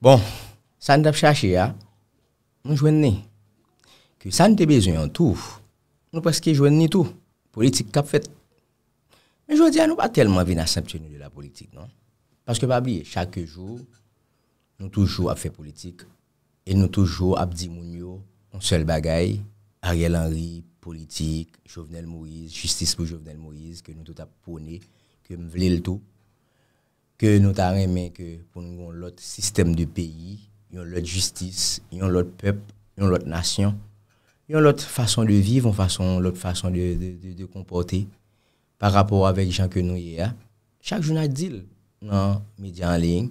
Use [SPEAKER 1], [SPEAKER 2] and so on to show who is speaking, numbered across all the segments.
[SPEAKER 1] Bon, sa nou tap chache ya, nou jwen ne, ki sa nou te bezen yon tou, nou paske jwen ne tou, politik kap fet. Men jwen di an nou pa telman vin a saptjen nou de la politik, non? Paske pa bli, chake jou, nou toujou ap fe politik, e nou toujou ap di moun yo, nou sel bagay, Ariel Henry, politik, Jovenel Moïse, justice pou Jovenel Moïse, ke nou tou tap pouni, ke m vle l tou. ke nou ta remen ke pou nou yon lot sistem de peyi, yon lot justice, yon lot pep, yon lot nasyon, yon lot fason de viv, yon lot fason de de kompote, pa rapor avek chan ke nou ye a, chak joun adil nan media anling,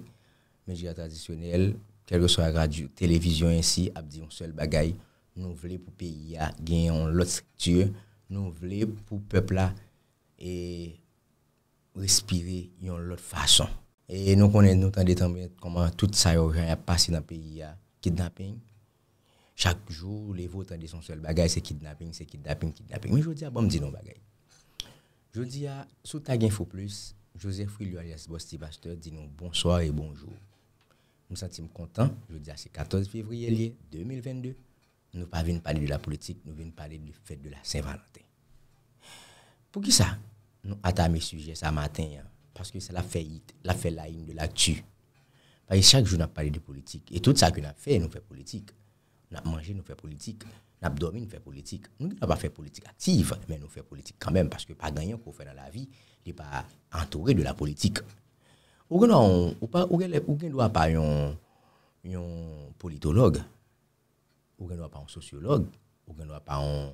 [SPEAKER 1] media tradisyonel, kelke sa radio, televizyon ensi, ap di yon sel bagay, nou vle pou peyi a, gen yon lot stiktye, nou vle pou pepla e respire yon lot fason. Et nous connaissons, nous comment tout ça a passé dans le pays, kidnapping. Chaque jour, les votes ont son seul c'est kidnapping, c'est kidnapping, kidnapping. Mais je dis, bon, me dis non bagage. Je dis, sous Tag Info Plus, Joseph William alias Bosti basteur dit nous bonsoir et bonjour. Nous sommes contents, je dis, c'est 14 février 2022. Nous ne pas parler de la politique, nous venons parler de la fête de la Saint-Valentin. Pour qui ça Nous avons le sujet ce matin. Hein parce que c'est l'a faillite, l'a fait de la Parce que chaque jour, on a parlé de politique. Et tout ça qu'on a fait, nous fait politique. On a mangé, nous fait politique. On a dormi, nous fait politique. Nous n'avons pas fait politique active, mais nous fait politique quand même, parce que pas gagnant qu'on fait dans la vie, n'est pas entouré de la politique. Ou ne ou pas, un, politologue, ou doit pas un sociologue, ou doit pas un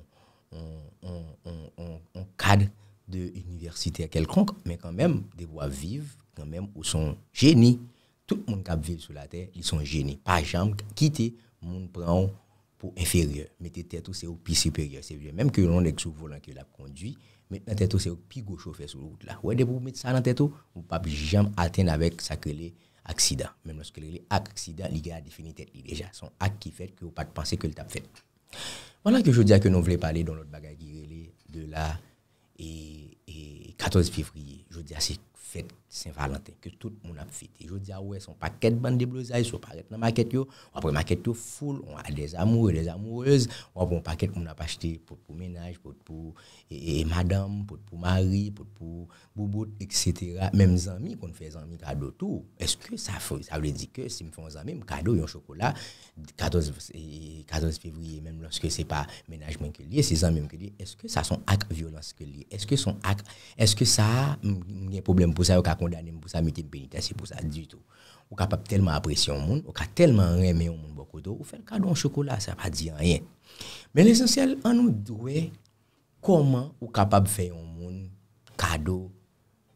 [SPEAKER 1] cadre de à quelconque, mais quand même, des voix vives, quand même, où sont génies. Tout le monde qui vit sur la terre, ils sont génies. Pas jamais quitter, le monde prend pour inférieur. Mettez tête, c'est au pied supérieur. C'est même que l'on est sous volant qui l'a conduit, maintenant tête, c'est au pied gauche chauffeur sur la route. Là. Ouais, de vous mettre ça dans tête, vous ne pouvez jamais atteindre avec ça que les accidents. Même lorsque les accidents, il gars a tête déjà. Son acte qui fait que vous ne pas penser que le tap fait. Voilà que je dis que nous voulons parler dans notre bagage de la et, 14 février. Je dis, ah, c'est fête Saint-Valentin que tout le monde a fêté. Je dis, ah ouais, son paquet de bandes de blousailles, son paquet de maquettes, après maquette full, on a des amoureux, des amoureuses, on a un paquet qu'on a acheté pour, ménage, pour, pour et, madame, pour, pour mari, pour, pour boubou, etc. Même amis qu'on fait amis cadeau tout. Est-ce que ça fait, ça veut dire que si me fait un ami, cadeau, un chocolat, 14, 14 février, même lorsque c'est pas ménagement que lié, c'est amis que lié, est-ce que ça son acte violence que lié? Est-ce que son acte, est-ce que ça, mm, mm, a un problème pour ça, vous avez condamné pour ça, mettre une pénitence pour ça, du tout. Ou capable tellement apprécier au monde, ou capable tellement aimer au monde beaucoup d'eau, ou faire cadeau en chocolat, ça pas dire rien. Mais l'essentiel, on nous doit comment ou capable faire un monde cadeau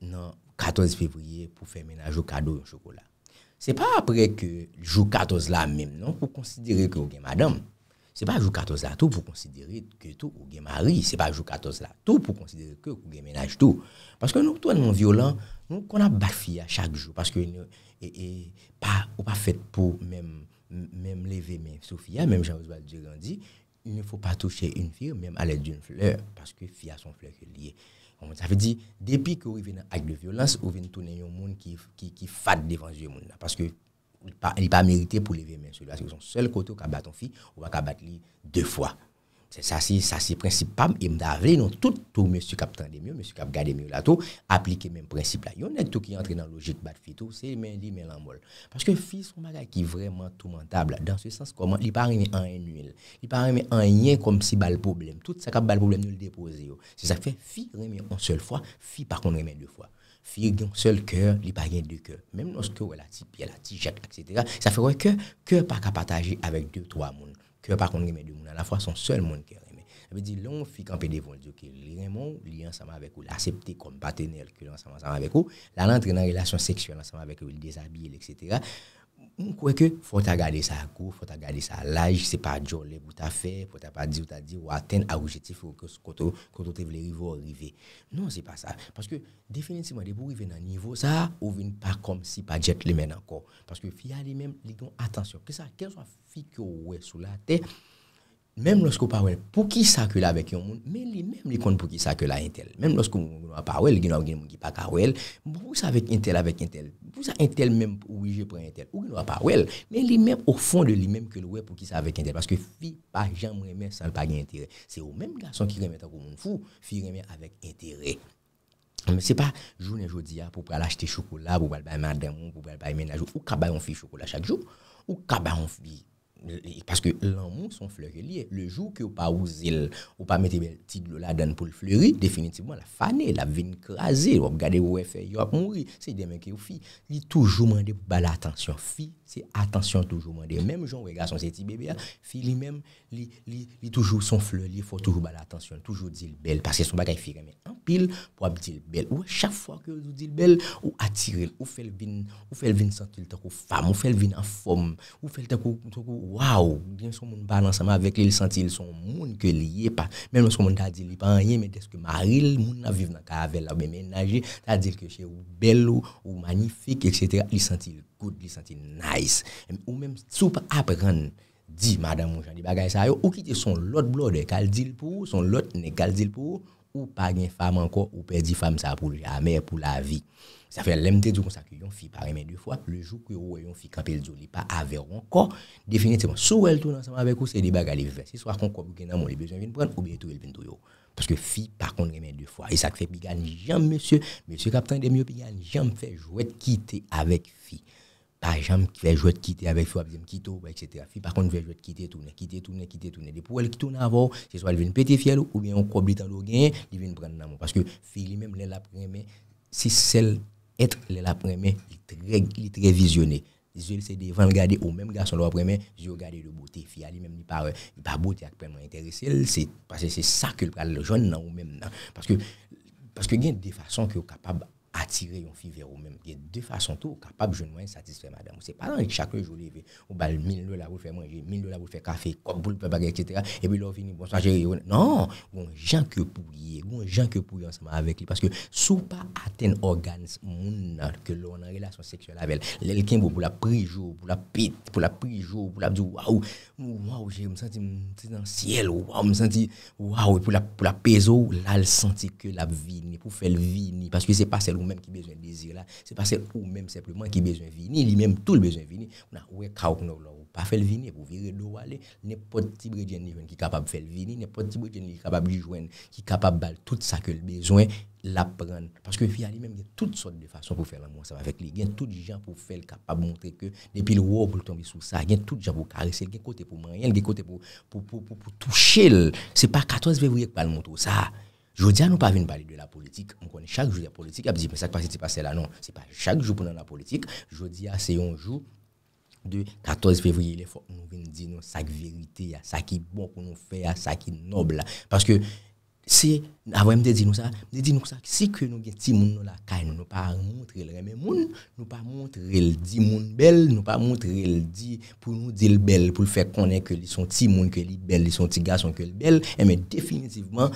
[SPEAKER 1] non 14 février pour faire ménage au cadeau au chocolat. C'est pas après que jour 14 là même, non, pour considérer que vous madame. Se pa jou katoz la tou pou konsidere ke tou ou gen mari, se pa jou katoz la tou pou konsidere ke ou gen menaj tou. Paske nou tou an moun violent, nou kon ap bak fia chak jou, paske e, e, e, ou pa fet pou mèm leve mèm sou fia, mèm Jean-Joseph Durand di, nou fò pa tou fie yon fir mèm alè d'yon fleur, paske fia son fleur ke liye. Sa fè di, depi kou yon ak de violans, yon moun ki fad defanje yon moun la, paske... li pa merite pou leve men sou. Aske son sel kote ou ka baton fi, ou va ka bat li de fwa. Sa si princip pab, im da ve, non tout tou monsu kap tende myo, monsu kap gade myo la tou, aplike men princip la. Yon net tou ki entre nan logite bat fi tou, se men di men la mol. Paske fi son maga ki vreman touman tab la, dans se sens koman, li pa reme an en yel, li pa reme an enye kom si bal problem, tout sa kap bal problem nou le depoze yo. Se sa fe, fi reme an sel fwa, fi pa kon reme de fwa. fille un seul cœur, il n'y a pas de cœur Même lorsque elle a la pied, petit etc., ça fait que cœur pas qu'à partager avec deux, trois personnes. Cœur pas qu'on remet deux personnes à la fois, son seul monde qui aime. Ça veut dire, là, on fait camper devant de que vraiment, lié ensemble avec vous, l'accepter comme partenaire, que ensemble avec vous, là, l'entrée dans relation sexuelle ensemble avec vous, le déshabiller, etc. Mwen kweke, fote a gade sa akou, fote a gade sa laj, se pa jo le pou ta fe, fote a pa di ou ta di ou aten a oujeti fokos koto te vle rive ou rive. Non se pa sa, paske definitivman de pou rive nan nivou sa, ouvin pa kom si pa jet le men akou. Paske fi a li men, li don atensyon, ke sa, ken so a fi ki ou we sou la te... Mem losko pa ouel pou ki sa ke la vek yon moun, men li mem li kon pou ki sa ke la intel. Mem losko moun genou apawel, genou apawel, moun genou apawel, moun genou apawel, moun genou apawel, men li mem ou fon de li mem ke loue pou ki sa vek intel. Paske fi pa jan moun reme san pa gen intere. Se ou, menm la son ki reme ta kou moun fou, fi reme avek intere. Mwen se pa jounen jodi ya pou pral achete chokola, pou pral bay mardem, pou pral bay menajou, ou kabay an fi chokola chak jou, ou kabay an fi... Paske lan moun son fleur liye Le jou ki ou pa ou zil Ou pa mette bel tit lola dan pou l fleuri Definitivman la fane, la vin krasi Ou ap gade ou we fe, ou ap moun ri Se demen ki ou fi Li toujouman de bala atensyon fi Se atansyon toujou mande. Mem joun wè gason se ti bebe ya, fi li mem, li toujou son fle, li fò toujou ba l'atansyon, toujou dil bel, paske son bagay fi gamin ampil, pou ap dil bel. Ou a chaf fwa ki ou dil bel, ou atiril, ou fel vin, ou fel vin santi l takou fam, ou fel vin an fom, ou fel takou, ou takou waw, gen son moun balansama avèk li, li santi l son moun ke liye pa. Men moun son moun ta di li pa anye, men deske maril, moun na viv nan karavel la ou bemen nage, ta di l keche ou bel ou, good, li senti nice. Ou même, super vous dit madame Mouchan, des bagages ça, ou quitter son lot blode, qu'elle dit pour, son lot n'est qu'elle dit pour, ou pas une femme encore, ou perdu femme ça pour jamais, pour la vie. Ça fait l'MT du conseil que yon fille par mais deux fois, le jour que yon fille camper le joli, pas avait encore, définitivement, sous elle tourne ensemble avec vous, c'est des bagages les Si soit qu'on comme que non, les besoins viennent prendre, ou bien tout, elle vient Parce que fille, par contre, remet deux fois. Et ça fait bigan, j'aime monsieur, monsieur capitaine des mieux bigan, j'aime faire jouer quitter avec fille par exemple qui fait jouer de quitter avec toi, qui quitter, etc. par contre, elle jouer de quitter, tourner, quitter, tourner, quitter, tourner. Et pour elle qui tourne avant, c'est soit elle vient péter fiel ou bien on coble dans le gain, elle vient prendre l'amour. Parce que fille même, elle la si celle être, elle la première, elle est très visionnée. Les yeux, c'est devant garder au même garçon, le premier, je regarde de beauté. Fille, elle même, il pas, pas beauté, qui peut m'intéresser. C'est parce que c'est ça que le jeune, non ou même, non parce que, parce que il y a des façons que capable attirer une fille vers vous-même. Il y a deux façons tout capable de pas satisfaire madame. C'est pas dans chaque jour lever ou balle 1000 dollars pour faire manger, 1000 dollars pour faire café, comme pour le bagarre etc. et puis là fini bonsoir non, bon gens que pour y, bon gens que pour ensemble avec lui parce que sous pas atteint organes mon que l'on a relation sexuelle avec quelqu'un pour la prise pour la pite, pour la prise pour la dire waouh, waouh, j'ai me sens dans le ciel, waouh, me sentir waouh pour la pour la peso, là elle sentit que la vie pour faire le vie parce que c'est pas celle même qui besoin de désir là. C'est parce que ou même simplement qui besoin de venir, lui-même tout le besoin de venir. On a oué kaouk non là, pas fait le venir pour virer d'eau aller, de petit de qui est capable de faire le venir, n'importe petit brédien qui est capable de jouer qui est capable de tout ça que le besoin la parce que fille lui-même il y a toutes sortes de façons pour faire l'amour ça va avec lui il y a gens pour faire le capable montrer que depuis le haut pour tomber sous ça il y a toutes gens pour caresser il y a côté pour manger il y a côté pour pour pour, pour, pour toucher c'est pas 14 février que pas le montrer ça Jodia nou pa ven bali de la politik. Mwen konen chak jou de la politik. Ab di, mwen sak pa se te pase la. Non, se pa chak jou pou nan la politik. Jodia se yon jou de 14 fevriye. Le fok mwen gen di nou sak verite. Sak ki bon pou nou fe. Sak ki noble. Parce que, se avwen mwen de di nou sa. De di nou sa. Si ke nou gen ti moun nou la kaye. Nou nou pa moun tre l reme moun. Nou pa moun tre l di moun bel. Nou pa moun tre l di pou nou di l bel. Pou l fe konen ke li son ti moun ke li bel. Li son ti ga son ke l bel. E eh, men definitivman.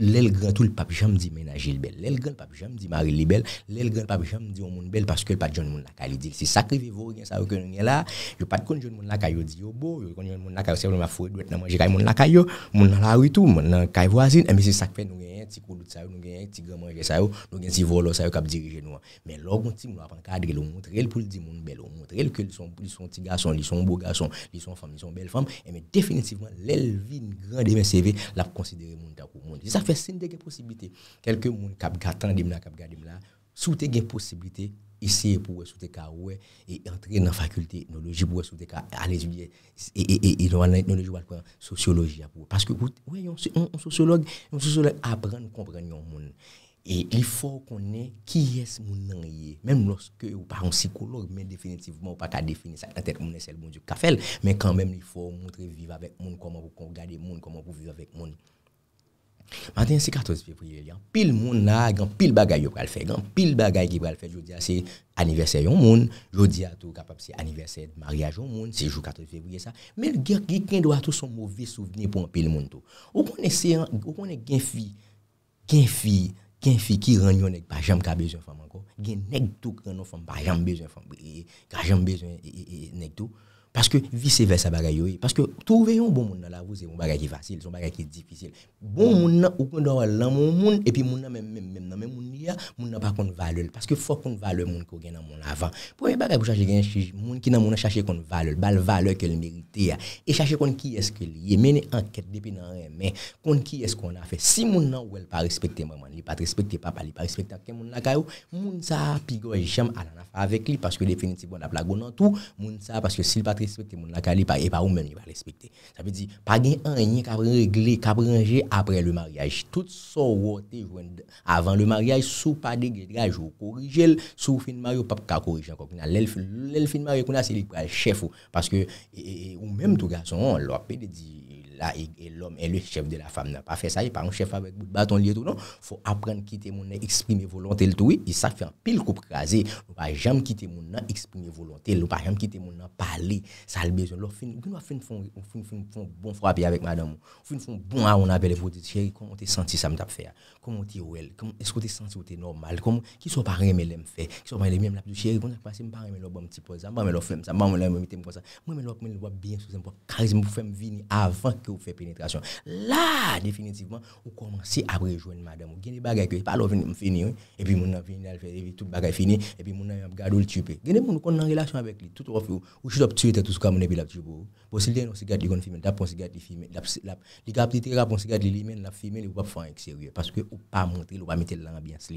[SPEAKER 1] L'aile grand tout le pape jamais dit ménager le bel. L'aile grand le pape jamais dit Marie le L'aile grand le pape jamais dit on monde bel parce que le pas de monde la dit C'est ça vos vous rien ça que rien là. Je pas de compte jeune monde la caillou dit au beau, je connaît monde la caillou c'est ma fouet doit manger caillou monde la caillou, monde dans la rue tout, monde dans caillou voisine. Eh, mais c'est ça que fait nous gagne petit coup ça, nous gagne petit grand manger ça, nous gagne petit volo ça cap diriger nous. Mais l'on petit nous apprend cadrer le montrer pour le dire monde bel, montrer que ils sont ils sont petits garçons, ils sont beaux garçons, ils sont femmes, ils sont belles femmes et eh, mais définitivement l'aile vine grande CV l'a considérer monde monde. C'est ça Fesende gen posibilite. Kelke moun kap gatandim la, kap gadim la, sou te gen posibilite, isye pou wè sou te ka wè, e entre nan fakulte etnologi pou wè sou te ka alèjou liè. E yon e, e, e, anay etnologi wè kwen, sociologi ap wè. Paske wè yon sociolog, yon sociolog ap ran nou kompran yon moun. E li fò konen ki yes moun nan yè. Mèm lòske ou par an psikolog, mèm definitivman ou pa ka defini sa katek moun esel moun jok kafel, mèm kan mèm li fò moun tre vive avèk moun, koman pou kongade moun, koman pou Maten se 14 februaryan, pil moun la, gan pil bagay yo pral fè, gan pil bagay ki pral fè, jodi a se aniversè yon moun, jodi a tou kapap se aniversè de mariage yon moun, se jou 14 februaryan sa, men gen gen do a tou son mouvè souveni pou an pil moun tou. Ou konen gen fi, gen fi, gen fi ki ranyo nek pa jam ka bezyon fòm anko, gen nek tou krenon fòm pa jam bezyon fòm, ka jam bezyon nek tou. Parce que vice versa bagaille Parce que trouver un bon monde dans la vous c'est un bagaille qui est facile, c'est un bagage qui est difficile. Bon mm. monde, ou qu'on doit dans mon monde, et puis monde même, même, même, même monde là, monde n'a pas qu'on valeur. Parce que faut qu'on valeur monde qu'on gagne dans mon avant. Pour bagaille, bagages, vous cherchez un monde qui dans mon chercher qu'on valeur, bal valeur qu'elle mérite. Hein. Et chercher qu'on qui est-ce que y est, mener enquête depuis dans rien, mais qu'on qui est-ce qu'on a fait. Si monde n'a ou elle pas respecté moi, il pas respecté papa, il pas respecté quelqu'un monde là, monde ça, pigo et j'aime à la avec lui, parce que définitivement, on a plago dans tout, monde ça, parce que s'il pas respecter mon la pas et pas ou même il va respecter ça veut dire pas gain rien qu'à régler qu'à ranger après le mariage tout ça avant le mariage sous pas dégrégage ou corriger sous fin mariage pas qu'à corriger encore l'elfe l'elfe fin mariage c'est le chef parce que ou même tout garçon l'a dit là et l'homme est le chef de la femme n'a pas fait ça il pas un chef avec bout de bâton lié tout non faut apprendre quitter mon exprimer volonté le tout et ça fait un pile coup craser on pas jamais quitter mon exprimer volonté on pas jamais quitter mon parler ça le besoin l'on fin on fin font fin bon frappe avec madame on fait un bon à ah, on appelle vous chérie comment t'es senti ça me t'a fait comment t'es où elle est-ce que t'es senti t'es normal qui sont pas aimer l'aime fait qui sont pas aimer la chérie comment passer me pas aimer le bon petit pose ça pas me le faire ça m'a me le mettre comme ça moi me le bien sous un charisme pour faire venir avant vous pénétration. Là, définitivement, vous commencez à rejoindre madame. Vous avez des bagages pas et puis mon tout bagage fini, et puis mon le tube Vous avez en relation avec lui, tout au ou je tout ce la Pour qui qui Vous qui la pas parce que vous pas montrer, vous pas mettre l'ambiance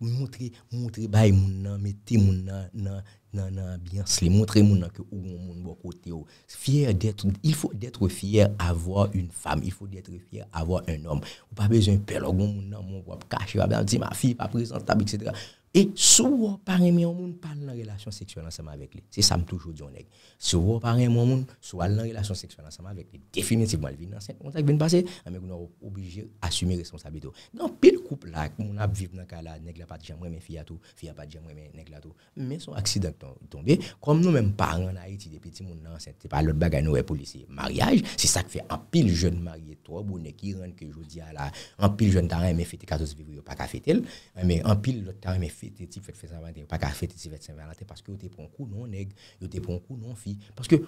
[SPEAKER 1] montrer montrer bay moun nan mettez nan nan nan nan ambiance montrer moun nan que ou moun bon côté fier d'être il faut d'être fier avoir une femme il faut d'être fier avoir un homme ou pas besoin peur moun nan cacher ma fille pas présentable etc et si vous parlez de monde, parle relation sexuelle ensemble avec lui. C'est ça que je toujours dit. Si vous parlez de monde, parle en relation sexuelle ensemble avec lui. Définitivement, elle vient enceinte. On vient passer, mais on est obligé d'assumer responsabilité. Dans pile couple là, on a vécu dans le cas là, nègre pas de jambe, mais fille à tout, fille pas de jambe, mais nègre à tout. Mais son accident tombé, comme nous même parents en Haïti, des petits monde enceinte, c'est pas l'autre bagage, nous, policiers. Mariage, c'est ça qui fait un pile jeune marié, trois bonnets qui rentrent que je dis à la, un pile jeune taré, mais fêté 14 février, pas qu'à fêter, mais un pile l'autre taré, Fete ti fet fe zavante, pa ka fete ti vet zavante, paske yo te ponkou nan neg, yo te ponkou nan fi. Paske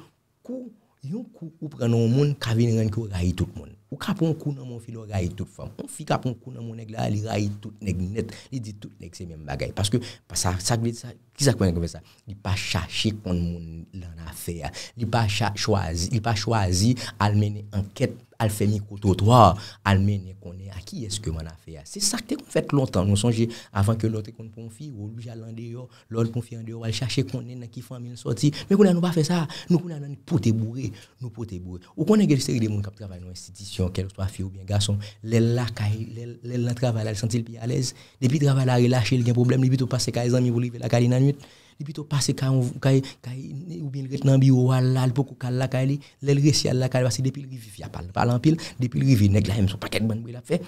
[SPEAKER 1] yon kou ou prenen o moun, kavin ren kou rayi tout moun. Ou ka ponkou nan moun fi, lor rayi tout fom. Ou fi ka ponkou nan moun neg la, li rayi tout neg net, li di tout neg se men bagay. Paske, sa kwenye kwenye sa? Li pa chache kon moun lan afer, li pa chache, li pa chache, li pa chache almeni anket. à faire micro-trottoir, à mener qu'on est, à qui est-ce que mon a fait. C'est ça que fait longtemps. Nous songeons avant que l'autre qu'on pour fille, ou lui allant dehors, l'autre qu'on en dehors, aller chercher qu'on est, dans qui famille sortir. Mais qu'on a nous pas fait ça. Nous qu'on a nous poté bourré, nous poté bourré. Ou qu'on a une série de monde qui travaille dans l'institution, qu'elle soit fille ou bien garçon, les là, les là, travail, elles le plus à l'aise. Depuis travail, là, relâché, il y a un problème, les plutôt passer qu'à les amis pour livrer la caline la nuit li pito pase a ou bien ret dans bureau là ka resi parce a pas choses qui la paquet la fait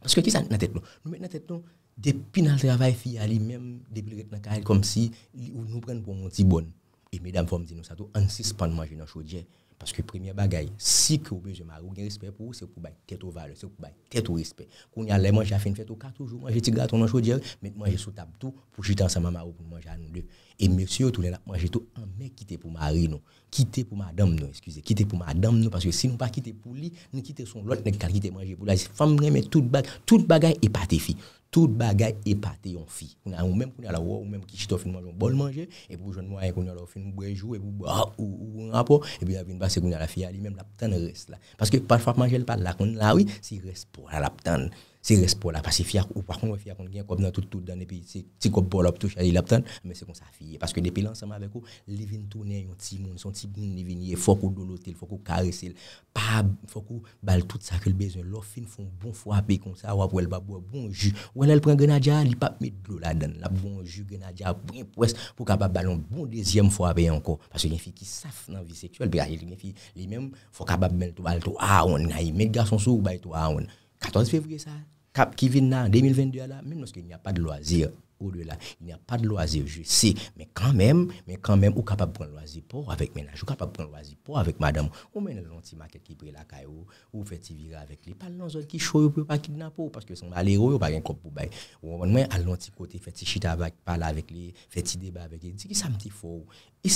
[SPEAKER 1] parce que qui ça dans tête nous nous dans tête nous depuis dans le travail fi même depuis dans carré comme si nous prenons pour mon petit bonne et mesdames faut me dire nous ça tout en manger dans chaudière Paske premye bagay, si ke ou beye zi marou gen respey pou ou, se ou pou baye tetou vale, se ou pou baye tetou respey. Koun yalè, mwen jè fèn fètou katou jou, mwen jè ti gato nan chou diè, mwen jè sou tap tou pou jitansanman marou pou mwen jè anou de. E mèksye yo tou lè la, mwen jè tou an mèk kite pou marou nou, kite pou mè adam nou, eskuse, kite pou mè adam nou, paske si nou pa kite pou li, nou kite son lot, nek kal kite mwen jè pou la. Fèm mè mè tout bagay, tout bagay e patifi. Tout bagay e pati yon fi. Ou menm kwenye la wou, ou menm ki chito fin manjoun bol manje, epi ou joun manjen kwenye la wou fin mwenjou, epi ah, ou wou woun rapo, epi avin basen kwenye la fi a li, menm la ptane res la. Paske pati fap manjen lakon la wou, si res pou la ptane. c'est pour là parce que fier ou par contre fier qu'on gagne comme dans tout tout dans les pays c'est petit comme pour l'op toucher il obtient mais c'est comme ça fier parce que depuis l'ensemble avec vous living vient tourner un petit monde son petit monde il vient faut qu'on il faut qu'on caresser pas faut qu'on balle tout ça que le besoin l'offre font bon frapper comme ça ou pour elle boire bon jus ou elle prend grenadier il pas mettre de l'eau là-dedans la bon jus grenadier bien presse pour capable ballon bon deuxième avec encore parce que les filles qui savent dans vie sexuelle puis les filles les mêmes faut capable mettre tout tout ah on a met garçon sous bah tout ah on 14 février ça cap qui vient là, 2022 là, même lorsqu'il n'y a pas de loisir au-delà, il n'y a pas de loisir je sais, mais quand même, mais quand même, ou capable de prendre loisir pour avec ménage, ou capable de prendre loisir pour avec madame, ou même l'anti petit market qui prend la caille ou fait vivre avec les pas dans qui chaud, ou pas kidnapper, parce que son malheureux, ou pas un coup pour bail. Ou au moins, à l'anti côté, fait chita avec, parler avec lui, fait débat avec lui, dit que ça me dit faux,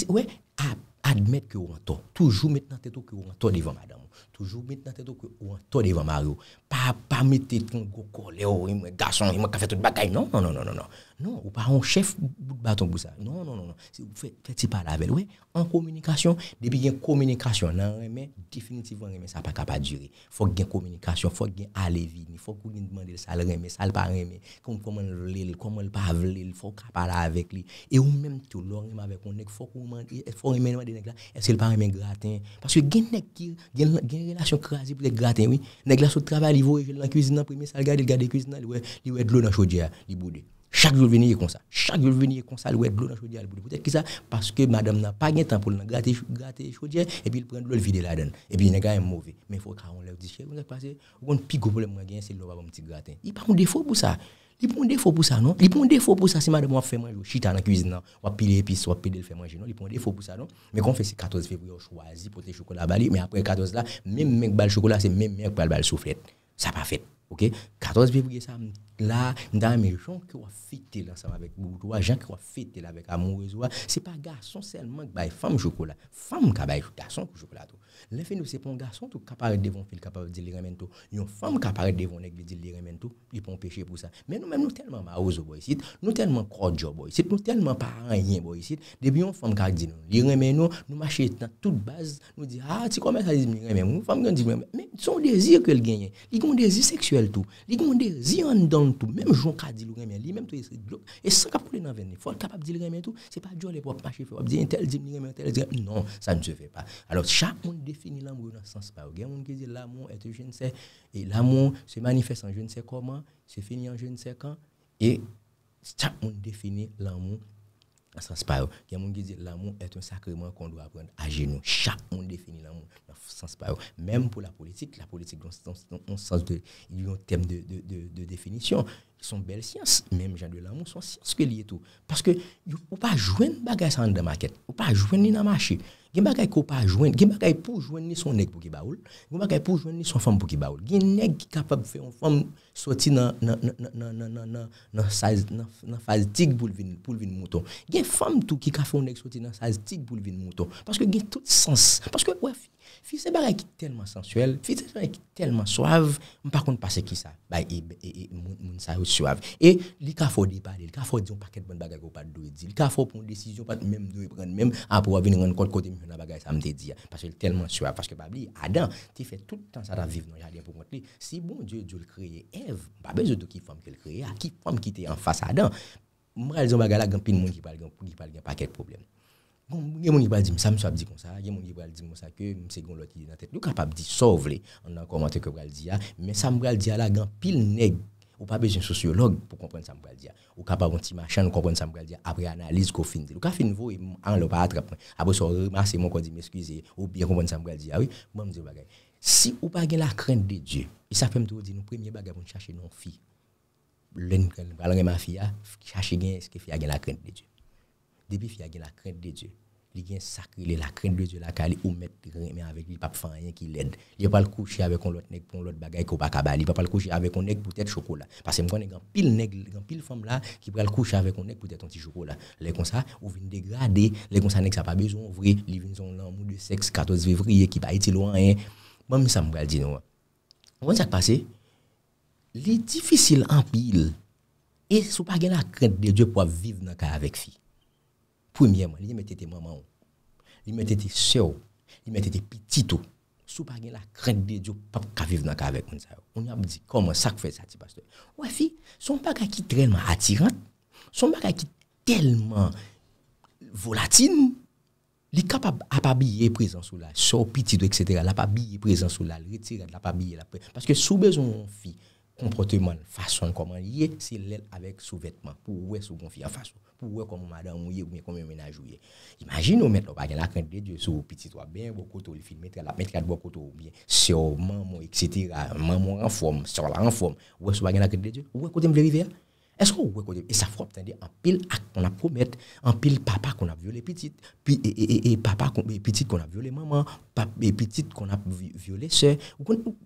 [SPEAKER 1] ouais, admettre que vous tort. Toujours maintenant tête que vous tort devant madame. Toujours maintenant tête que vous tort devant Mario. Pas pas mettre ton gros colère, oh, garçon, il m'a fait toute bagaille. Non, non, non, non, non. Non, ou pas un chef bout de bâton pour ça. Non, non, non, non. Si vous faites faites pas la avec ouais, en communication, depuis une communication, non, mais définitivement mais ça pas capable durer. Faut qu'il y ait communication, faut qu'il y ait aller venir, faut qu'on demander ça le mais ça le pas comment le le comment le pas il faut capable avec lui. Et ou même tout long avec on faut gourmand, faut aimer les là, est-ce pas gratin parce que gagne nèg qui gagne une relation crasée pour les gratin oui, nèg là sur travail, il dans la cuisine dans premier salle garder garder cuisine il ouais de l'eau dans chaudière, il bouder. Chaque jour venir comme ça. Chaque jour venir comme ça, il ouais de l'eau dans chaudière, il bouder. Peut-être que ça parce que madame n'a pas gain temps pour gratter gratter chaudière et puis il prend de l'eau vider là-dedans. Et puis nèg est mauvais, mais il faut qu'on leur dise, vous avez passé, on pigo problème moi gagne c'est l'eau pas un petit gratin. Il pas un défaut pour ça. Il prend fois pour ça, non Il prend fois pour ça cest madame a fait manger chita dans la cuisine, ou hein. pile épices, ou fait manger, non Il prend fois pour ça, non Mais quand on fait le 14 février, on choisit pour tes chocolats bali, mais après 14 là, même mec bal chocolat, c'est même mec bal bal soufflet, Ça pas fait. OK 14 février ça là dans les gens qui ont fêté l'ensemble avec Bourgeois, gens qui ont fêté avec Ce c'est pas garçon seulement qui femmes femme chocolat, femme qui bail garçon chocolat. Tout. L'infini, c'est pas un garçon tout capable de devant fil capable de dire les tout. Une femme capable devant nèg dire les ramène tout, ils pas pêcher pour ça. Mais nous même nous tellement maozo boy ici, nous tellement crojo boy ici, nous tellement pas rien boy ici. Depuis une femme qui dit nous, les ramène nous, nous marcher dans toute base, nous dit ah, tu comment ça dit les ramène. Une femme qui dit mais son désir qu'elle gagne, il un désir sexuel tout, il un désir en dans tout, même Jean qui dit le ramène, lui même tout et sans cap couler dans veine. Faut capable de dire les ramène tout, c'est pas Dieu les propres marcher, faut dire tel dit les ramène, tel dit non, ça ne se fait pas. Alors chaque définir l'amour dans ce sens-là. Il y a des gens qui disent l'amour est je ne sais, et l'amour se manifeste en je ne sais comment, se finit en je ne sais quand, et chaque monde définit l'amour en sens pas. Il y a des gens qui disent l'amour est un sacrement qu'on doit apprendre à genoux. Chaque monde définit l'amour dans ce sens pas. Même pour la politique, la politique, dans un sens de, il y a un thème de, de, de, de définition. Ils sont belles sciences. Même gens de l'amour sont sciences que lient tout. Parce que, ou pas jouer une bagaille dans la maquette, ou pas jouer dans le marché. gen bagay ko pa jwen, gen bagay pou jwen ni son nek pou ki baoul, gen bagay pou jwen ni son fem pou ki baoul, gen nek ki kapab fe yon fem soti nan faz dik pou lvin mouton, gen fem tou ki ka fe yon nek soti nan faz dik pou lvin mouton, paske gen tout sens, paske wè, fi se bagay ki telman sensuel, fi se bagay ki telman suav, mpa koun pase ki sa, ba yi e, e, e, moun sa yon suav, e li ka fo di pale, li ka fo di yon paket bon bagay pou pat doye di, li ka fo pou yon desisyon pat mèm doye pren mèm, ap wè vini yon kont kote mèm, dans bagage ça me dit parce que tellement sûr parce que pas Adam tu fait tout le temps ça t'a vivre dans jardin pour montrer si bon Dieu Dieu le créer Ève pas besoin de qui femme qu'il créer qui femme qui était en face Adam moi ils ont la grand pile monde qui parle pour qui parle pas quel problème il y a mon gens qui parlent de ça, je dit comme ça. Il y a mon qui ça, que c'est l'autre qui dit dans tête. Nous sommes capables de sauver. On a commenté que je dit ah. mais ça, je dis, là, grand pile nèg Ou pa bezin sosiolog pou komprenne sa mbral diya. Ou kapavon ti machan nou komprenne sa mbral diya. Apre analize kou fin diyo. Ou ka fin vou an lou pa atrap. Apo sou remase moun kon di m'eskwize ou biye komprenne sa mbral diya. Si ou pa gen la kren de Diyo. I sape mdou di nou premye baga moun chache nou fi. Len kren. Balan gen ma fi ya. Ah, chache gen eske fi a gen la kren de Diyo. Depi fi a gen la kren de Diyo. li gen sakri li la kred de diyo la ka li ou met reme avek li pa pou fanyen ki led. Li pa pal kouchi avek on lot neg pou on lot bagay ko baka ba, li pa pal kouchi avek on neg poutet chokola. Pase mwen konen gen pil neg, gen pil fom la ki pal kouchi avek on neg poutet anti chokola. Le kon sa ou vin degrade, le kon sa nek sa pa bezon ouvri, li vin zon lan mou de seks 14 vevriye ki pa iti lo anen, mwen mi sa mwen kal di nou. Mwen se ak pase, li difisil an pil, e sou pa gen la kred de diyo pou aviv nan ka avek fi. premièrement, il mettait tes mamans, il mettait tes mm. soeurs, il mettait tes petits tout. Sous pas la crainte de Dieu, pas qu'à vivre dans avec nous. On a dit comment ça fait ça, pasteur. Ouais, fille, son bagage qui est tellement attirante, son bagage qui est tellement volatile, il est capable d'habiller présent sous la, sort petit, etc. Il n'est pas habillé présent sous la, il retire, il pas habillé la Parce que sous besoin, fille, comportement, façon comment est, c'est l'aile avec sous-vêtements pour où pour comme madame ou bien comme ménage ou Imagine mettre la crainte de Dieu sur petit bien beaucoup de mettre la mettre beaucoup êtes bien sur maman etc. maman en forme, sur la en forme, vous la crainte de Dieu, côté de est-ce qu'on voit Et ça frappe, un en pile qu'on a promet en pile papa qu'on a violé petite, puis et, et, et papa qu'on petite qu'on a violé maman, papa, et petite qu'on a violé sœur,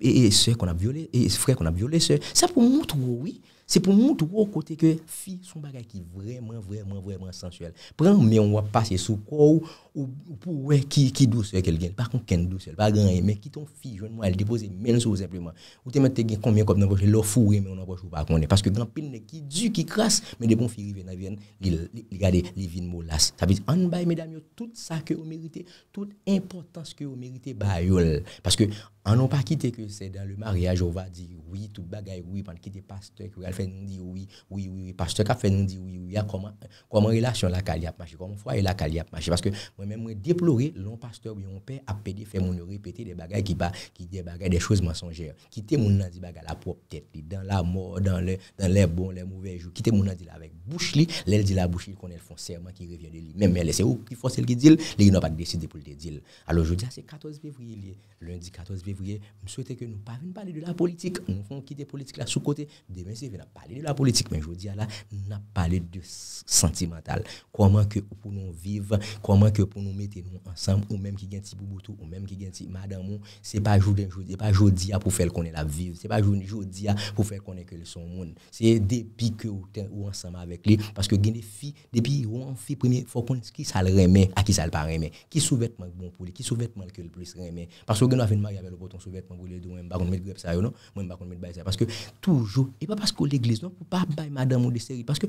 [SPEAKER 1] et, et sœur qu'on a violé, et frère qu'on a violé sœur. Ça pour montrer, oui, Se pou moun tou wò kote ke fi son bagay ki vremen, vremen, vremen sensuel. Pren mè yon wap pase sou kou ou pou wè ki dousè ke l gen. Par kon ken dousè, par gen yon mè ki ton fi, joun mò, el depose men sou zèpleman. Ou te mè te gen kon mè kop nan kòche lò fure mè yon nan kòche wò pa konè. Paske gampil nè ki dù ki kras, mè de bon fi rive nan vèn li gade li vin mò las. Sa viz an bay mè dam yo tout sa ke ou merite, tout importans ke ou merite ba yon lè. Paske... On n'a pas quitté que c'est dans le mariage, on va dire oui, tout bagaille, oui, pendant qu'il pasteur, qui fait nous dire oui, oui, oui, oui, pasteur qui a fait nous dire oui, oui, a comment, comment relation la calie a marché, comment et la calie a marché. Parce que moi-même, moi déplorer, l'on pasteur, oui, on père, a pédé, fait mon répéter des bagailles qui, qui des bagailles, des choses mensongères. Quitter mon dit bagaille, la propre tête, dans la mort, dans, le, dans les bons, les mauvais jours. Quitter mon dit avec bouche, li, l'elle dit la bouche, il connaît le fond serment qui revient de lui. Même elle, c'est où qui force celle qui dit, il n'a pas décidé pour le dire. Alors, je dis, ah, c'est 14 février, lundi 14 février. m souwete ke nou pa vin pale de la politik nou fon ki de politik la sou kote demen se ven a pale de la politik men jodia la nan pale de sentimental koman ke pou nou vive koman ke pou nou mette nou ansan ou menm ki gen ti bou boutou ou menm ki gen ti madan moun se pa jodia pou fel konen la vive se pa jodia pou fel konen ke li son moun se depi ke ou ansan ma vek li paske gen de fi depi ou ansan fi premi fokon ki sal reme a ki sal pa reme ki souvet man bon pou li ki souvet man ke li plis reme paske gen nou avin maryabel ou porter un sous-vêtement pour les deux, même pas ça, non, même pas qu'on mette ça. Parce que toujours, et pas parce que l'église, non, pour pas bailler madame ou des séries, parce que,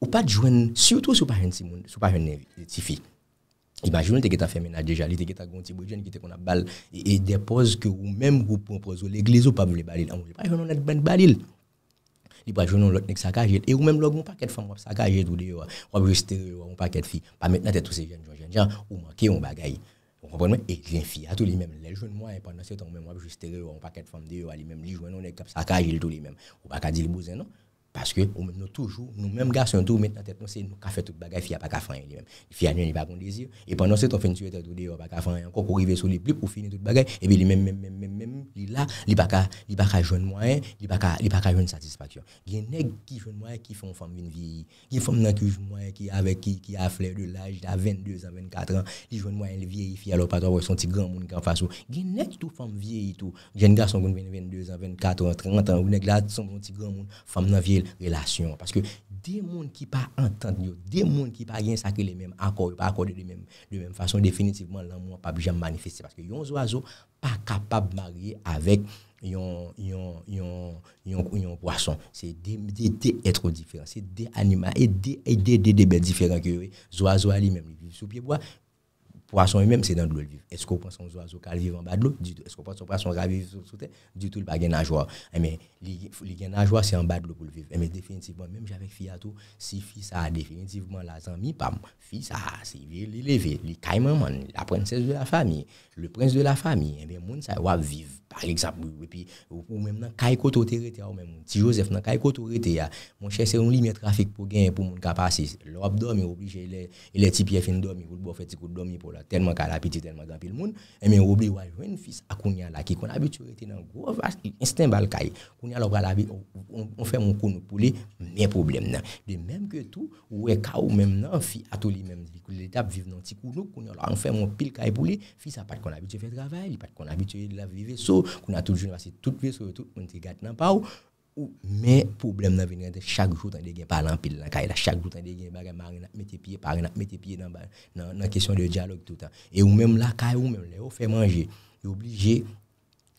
[SPEAKER 1] ou pas de joindre, surtout si ou pas jeune Simon, si ou pas jeune fille. imaginez que tu as fait ménage déjà, tu as un petit bout qui qu'on a balle et des poses que vous-même vous proposez, l'église ou pas voulez baller, on ne pas jeune honnête il va jouer l'autre nèg saccager et ou même l'autre un paquet de femmes saccager tout dehors on va rester un paquet de fille. pas maintenant tous ces jeunes jeunes gens ou manquer un bagaille Bon, konpon men, ek rin fi. A tou li men, lèl joun mwen, yon pan nan setan mwen, mwen jou stereo, yon paket fam de, yon li men, li joun mwen, ak a jil tou li men. Ou ak a dil bozen non, Paske, ou men nou toujou, nou menm gar son tou, menm nan tèp monsè, nou ka fè tout bagay, fi a pa ka fanyen li menm. Fi a nyon li pa kon dizir, e pwennon se ton finitou etèt ou deyo, pa ka fanyen, koko rive sou li plip, ou fini tout bagay, e bi li menm menm menm menm, li la, li pa ka, li pa ka jounmoyen, li pa ka, li pa ka jounsatisipasyon. Gye nek ki jounmoyen ki fon fòm vin vieyi, ki fòm nan ki jounmoyen ki avek ki, ki a flè de laj da 22 an, 24 an, ki jounmoyen li vieyi, fi alò pat relation. Parce que des mondes qui pas entendre, des mondes qui pas rien ça les mêmes accords, pas accordé de même, de même façon, définitivement, l'amour pas de manifester. Parce que les oiseaux pas capable de marier avec un poisson. C'est des, êtres différents, c'est des animaux et des, des, des, des différents que les oiseaux lui-même vivent sous pied bois, poisson lui-même, c'est dans l'eau vivre. Est-ce qu'on pense aux oiseaux qui vivent en bas de l'eau Est-ce qu'on pense aux poissons qui vivent sous terre Du tout, il n'y a pas de nageoire. Mais les joie, c'est en bas de l'eau pour le vivre. Mais eh définitivement, même avec Fiatou, si Fiatou a définitivement la famille, pam, fille ça a, c'est l'élevé, le caïman, la princesse de la famille, le prince de la famille, et eh bien, monde ça va vivre Par l'exemple, ou mèm nan kaj koto tereti a ou mèm, ti josef nan kaj koto tereti a, mwen chese roun li mè trafik pou genye pou moun kapasi, lop do mè oubli jè ilè, ilè ti piye fin do mè, pou lè tenman kalapiti, tenman drapil moun, mè oubli wajwen fis akoun ya la ki, kon abityo rete nan gwo vat, insten bal kaj, kon ya lo pralabi, on fè moun kono pou li, mè problem nan. De mèm ke tou, ou e ka ou mèm nan, fi atoli mèm, li kou lè tap vive nan ti kono, kon ya lo an fè moun pil kaj pou li, qu'on a toujours passé toute vie sur tout, on te gâte dans pas mais problème dans venir chaque jour dans des gains par en pile dans chaque jour dans des gains bagarre marine mettez pied par mettez pied dans dans question de dialogue tout le temps et ou même la caille ou même les fait manger obligé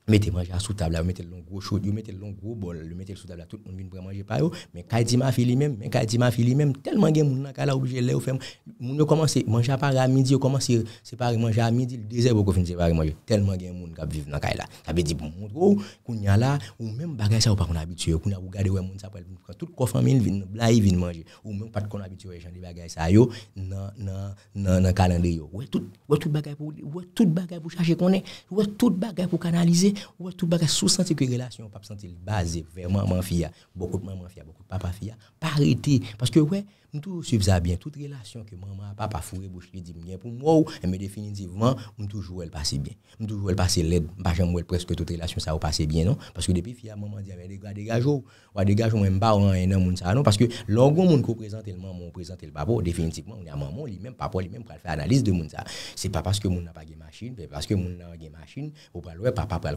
[SPEAKER 1] mettez manger sous table mettez le gros chaud mettez le gros bol le mettez sous table tout le monde vient pour manger pas mais Kaidi ma fille lui-même mais Kaidi ma fille lui-même tellement gain moun nan la obligé les faire moun commencer manger à à midi commencer séparer manger à midi le désert pour finir séparer manger tellement gain moun qui vivre dans la. ça veut dire bon gros kounya là ou même bagay ça ou pas qu'on habitué qu'on a regardé ouais moun ça pour toute quoi famille vient blaye vient manger ou même pas qu'on habitué gens des bagay ça yo nan nan nan nan calendrier ouais tout ouais tout bagay pour ouais tout bagay pour chercher qu'on est ouais tout bagay pour canaliser ou tout bagage sous senti que relation pas senti basé vraiment maman fille beaucoup de maman fille beaucoup de papa fille parité parce que ouais Mwen tou soufza byen. Tout relasyon ke mwen mwen a pa pa fure bou chli di mwen gen pou mwen ou. Mwen mwen definitivman mwen toujou el pase byen. Mwen toujou el pase led. Mwen pa jan mwen el preske tout relasyon sa ou pase byen non. Paske depi fya mwen mwen di a mwen degaj ou. Ou a degaj ou mwen mba ou an enan mwen sa non. Paske logon mwen kou prezante el mwen mwen prezante el pa pou. Definitivman mwen a mwen mwen li men pa pou li men pral fè analise de mwen sa. Se pa paske mwen na pa gen masjin. Se pa paske mwen na pa gen masjin. Ou pral wè pa pral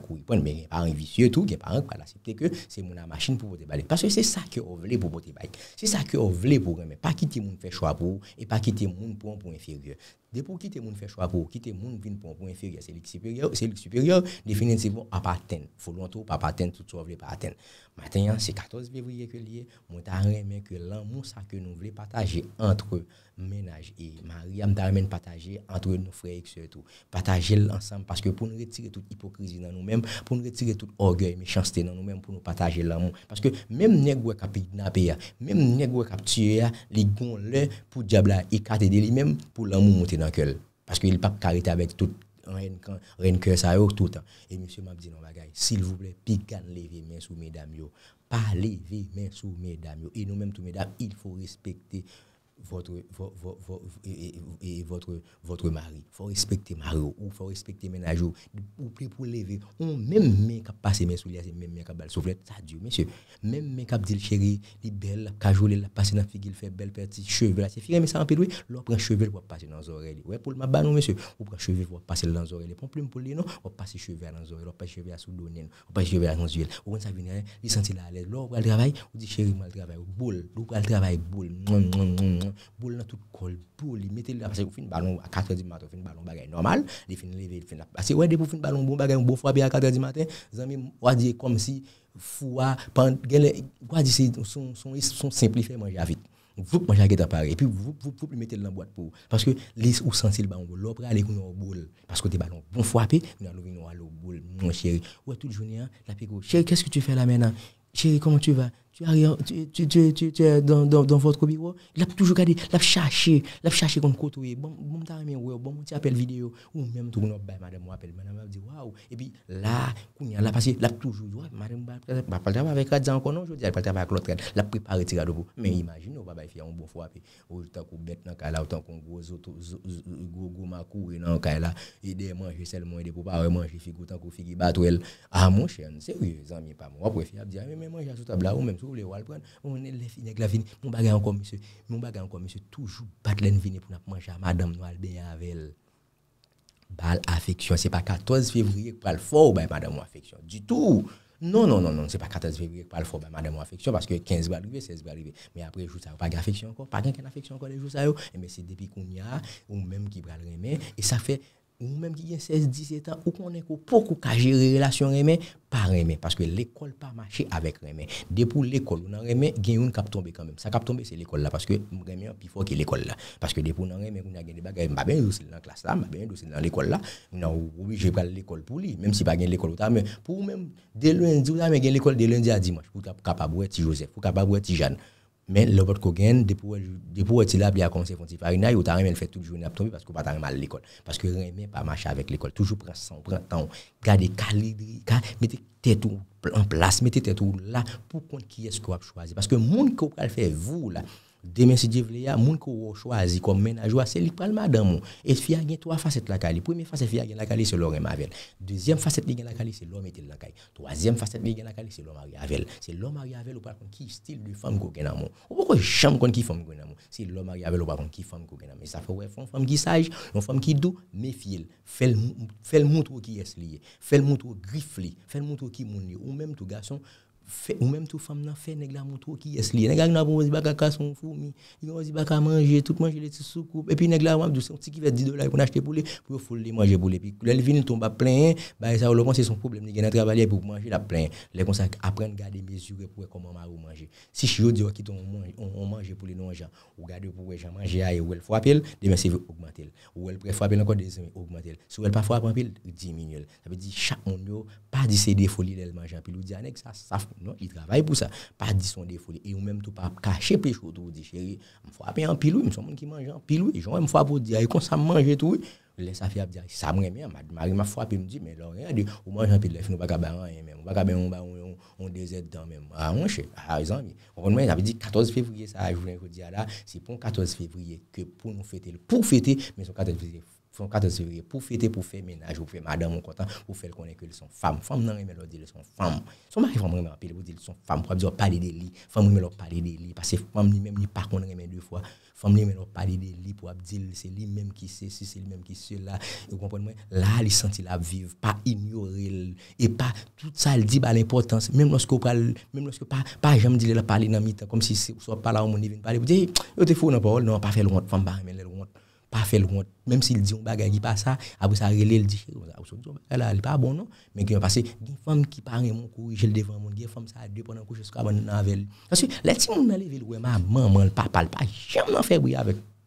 [SPEAKER 1] k pa ki te moun fè chwa pou, e pa ki te moun bon pou enferye. de pou kite moun fè chwa pou, kite moun vin pou moun fè ria, se lik superior, se lik superior definitivou apaten, foulou an tou apaten, tout sou avle apaten maten yan, se 14 mevriye ke liye, moun ta remen ke lan moun sa ke nou vle pataje antre menaj e mariam darmen pataje antre nou freyek se tou, pataje lansam paske pou nou retire tout hipokrizi nan nou men pou nou retire tout orgey, mechansete nan nou men pou nou pataje lansam, paske mem negwe kapi dnape ya, mem negwe kapi tye ya, li goun le pou diabla ikate de li, mem pou lan moun monten dans parce qu'il pas carité avec tout rien que ça tout le temps et monsieur m'a dit non bagaille s'il vous plaît piquez lever mais sous mesdames yo pas lever main sous mesdames yo et nous mêmes tous mesdames il faut respecter votre, votre, votre, et, votre, votre mari. faut respecter mari ou faut respecter ménage ou pour lever. On même même qui passe mes souliers, même mec qui balle soufflette, ça Dieu, monsieur. Même même qui dire chéri, il belle, cajolé, la passe dans figure, fait belle petite cheveux, c'est fini, mais ça empêche, l'on prend cheveux pour passer dans les oreilles. Ouais, pour ma balle, monsieur, ou prend cheveux pour passer dans les oreilles. Pour plus pour lui, non, on passe cheveux dans les oreilles, on passe cheveux à soudonner, on passe cheveux à nos yeux. On ça vient, hein. il sentit la l'aise. L'on va le travail, ou dit chéri, moi le travail, boule, ou va le travail, boule ballon, boule dans tout col, boule, mettre le parce que fin ballon à 4h du matin, fin ballon bagaille normal, il fin lever, fin parce que ouais, dès pour ballon bon bagay, bon frapper à 4h du matin, zami, on dit comme si foua, on dit c'est son son simplement simplifié manger vite. Vous manger à et puis vous vous vous mettez dans la boîte pour parce que les ou sentir le ballon, l'opre aller qu'on boule parce que des ballons bon frappé, nous allons venir boule, mon chéri. Ouais, toute journée, hein, la pigo. Chéri, qu'est-ce que tu fais là maintenant Chéri, comment tu vas tu, tu, tu, tu, es dans, votre bureau, il a toujours gardé il a cherché, il a cherché comme côté. Bon, bon, t'as bon, tu appelles vidéo, ou même tout le bah, madame, moi, appelle, madame, dit, waouh. Et puis là, il a passé, il a toujours dit, madame, bah, pas avec je dis, elle pas avec l'autre, il a préparé de Mais imagine, on va faire un bon frappé, autant qu'on bête dans le cas là, autant qu'on gros gros et manger seulement, pour pas manger, ah, mon sérieux, pas moi, ah, manger à table là, ou même trouble, ou prendre. On est fini la vini. Mon bagage encore, monsieur. Mon bagage encore, monsieur. Toujours pas de vini pour manger à madame Noël bien avec Bal affection. C'est pas 14 février que le fort, ben madame affection. Du tout. Non, non, non, non, c'est pas 14 février que le fort, ben madame affection, parce que 15 va arriver, 16 va arriver. Mais après, jour ça, pas d'affection encore, pas d'affection encore, les jours ça, et eh, mais c'est depuis qu'on y a, ou même qui va le et ça fait ou même qui a 16, 17 ans, ou qu'on est beaucoup qu'à gérer relation aimer pas aimer parce que l'école pas marché avec Rémi. Depuis l'école, on a remet, il y a une cap tomber quand même. Ça cap tomber c'est l'école là, parce que remet, plus faut que l'école là. Parce que depuis on a on a des bagages, pas bien dossier dans la classe là, pas bien dossier dans l'école là, on a obligé de prendre l'école pour lui, même si pas l'école, mais pour même, dès lundi, on a l'école dès lundi à dimanche, pour capable de Joseph, pour capable de Jeanne mais le vote qu'on gagne, depuis où est-il là, il a commencé à faire farina, il a rien fait toute journée à tomber parce qu'on pas mal à l'école. Parce que rien pas marcher avec l'école. Toujours prendre son prend temps, garder calibrer, mettez tête en place, mettez tête là pour compte qui est-ce qu'on va choisi. Parce que le monde qu'on fait, faire, vous là, Demain, si Dieu veut, moun ko choisi comme ménage, c'est lui pral madame. Et fia gen trois facettes la cali. Première facette a gen la cali c'est l'homme avec. Deuxième facette li gen la cali c'est l'homme et la cali. Troisième facette li gen la cali c'est l'homme marié avec. C'est l'homme marié avec ou pas qui style de femme ko gen amour. Ou pourquoi jamais kon qui femme ko gen amour. C'est l'homme marié avec ou pas qui femme ko gen amour. Ça fait ouais femme qui sage, une femme qui doux, méfiez. Fait le montre qui est lié. fait le montre griffli, fait le montre qui moun ou même tout garçon fait, ou même tout femme n'a fait nèg la montre qui est lié nèg n'a pas dit baka casson fourmi il va dit baka manger tout manger les sous et puis nèg la m'a dit son petit qui fait 10 dollars pour acheter poulet pour faut le manger poulet puis elle vient tombe plein bah ça le c'est son problème il gagne travailler pour manger la plein les comme ça apprendre garder mesure pour comment ma manger si je dis oh, qui on on mange les non gens ou garder pour gens manger aille ou elle frapper demain c'est augmenter ou elle préfère frapper encore des augmenter si elle pas prend pile diminuer ça veut dire chaque monde pas dit c'est des folies elle manger puis lui dit ah, ça ça Non, i travaye pou sa. Pa di son defo li. E ou menm tou pa kache pe chotou. Di chere, mwen fwa pe an pilou. Mwen ah, ah, son moun ki manje an pilou. E joun mwen fwa pou di a. E konsa manje tou. Le safi ap di a. Sa mwen mwen. Mwen fwa pe mwen di. Mwen mwen mwen di. Ou manje an pilou. Fino baka baran yon mwen. Ou baka baran yon. Ou baka baran yon. Ou deset dan mwen mwen. A mwen chè. A yon zan mi. Ou mwen ap di 14 fevriye sa. A jounen kou di a la. Si pon 14 fe son 14 pour fêter, pour faire ménage, pour faire madame, ou content, pour faire qu'on est sont femmes. Femmes non rien, mais leur dire sont femmes. Son mari, vraiment, en pile, vous dire sont femmes. Pour dire parler des lits. Femmes, mais leur parler des lits. Parce que femme lui-même, ni par contre, mais deux fois. Femme lui-même, leur parler des lits pour dire c'est lui-même qui c'est, si c'est lui-même qui cela là. Vous comprenez? Là, il sentit la vivre, pas ignorer, et pas tout ça, il dit, bah, l'importance. Même lorsque vous parlez, même lorsque pas, pas jamais dire la parler dans mi-temps, comme si vous ne pas là, on ne parler. Vous dites, vous êtes fou, non, pas, non, pas faire le honte, femme, mais le honte pas faire le honte. Même s'il dit un bagage qui pas ça, après ça, il dit, elle n'est pas bon, non? Mais qui va passer, il y a une femme qui parle, mon corrige le devant, mon une femme ça a deux pendant couche jusqu'à la de Parce que, les petits gens dans les villes, ouais, maman, le papa, le pas jamais fait bruit avec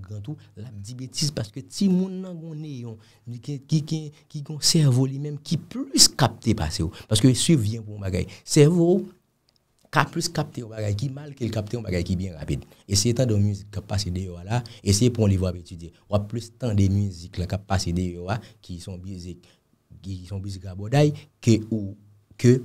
[SPEAKER 1] grand tout la dit bêtise parce que ti moun nan gon qui qui qui gon cerveau lui-même qui plus capté passé parce que suivre vient pour bagaille cerveau qui plus capté au qui mal qu'il capté au bagaille qui bien rapide essayez tant de musique qui passe dehors là essayez pour les étudier ou plus tant de musique qui passé dehors qui sont musique qui sont musique à que ou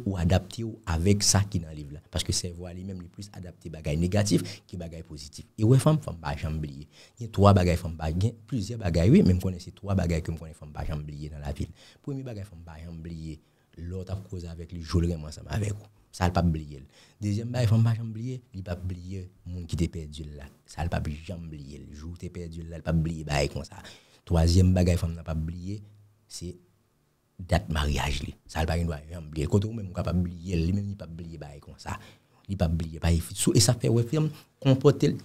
[SPEAKER 1] ou adapté ou avec ça qui dans le là parce que c'est voilà lui-même les plus adapté bagaille négatif qui bagaille positif et ouais femme femme pas jamais il y a trois bagailles femme pas plusieurs bagailles oui même connais ces trois bagailles que me est femme pas jamais dans la ville premier bagaille femme pas jamais l'autre a cause avec les jour vraiment ensemble avec vous ça pas oublier deuxième bagaille femme pas jamais oublier il pas oublier monde qui t'est perdu là ça pas jamais oublier le jour t'es perdu là pas oublier bagaille comme ça troisième bagaille femme n'a pas oublié c'est dat mariage li. Ça le pas une oublier quand on même capable oublier, lui même il pas oublier bail comme ça. Il pas oublier bail et ça fait ouais film comporter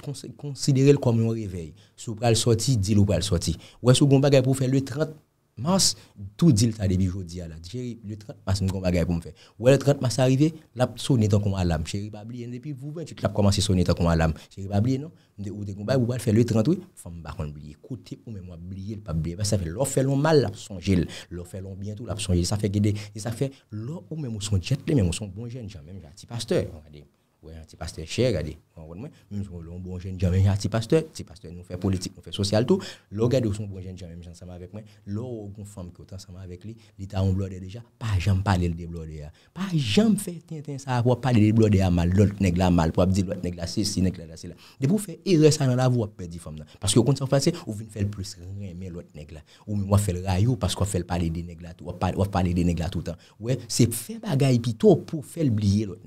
[SPEAKER 1] considérer comme un réveil. Sous pral sorti, dit le pral sorti. Ou Ouais sous bon bagage pour faire le 30 mars, tout dit le début aujourd'hui à la chérie, le 30 mars, nous avons bagage pour me faire. Ou le 30 mars arrivé, la sonné tant qu'on a l'âme, chérie, pas oublier. Depuis vous, tu l'as commencé à sonner comme alarme. a chérie, pas oublier, non? Ou de combat, vous pouvez faire le 30, oui, femme, pas oublier. Écoutez, ou même oublier, pas oublier. ça fait l'offre fait l'on mal, la songer, l'offre fait l'on bien tout, la songe. Ça fait guider, et ça fait l'offre ou même son jet, même son bon jeune, même, petit pasteur, on va dire. Ouè, ti pasteur chè gade, kon wè mwen, mwen sou lè ou bon jè n jèmè jèmè ti pasteur, ti pasteur nou fè politik, nou fè sosyal tou, lou gade ou sou bon jèmè jèmè mè chansama wè mwen, lou ou kon fòm ki wò tansama wè li, li ta ou blode deja, pa jèm pale lè de blode ya. Pa jèm fè ten ten sa, wè pale lè de blode ya mal, lòt neg la mal, pou ap di lòt neg la se si neg la se la. Dè pou fè irè sanan la vò, wè pe di fòm nan. Paske ou kon sa fòm se, ou vè n fè l'brusre mè lòt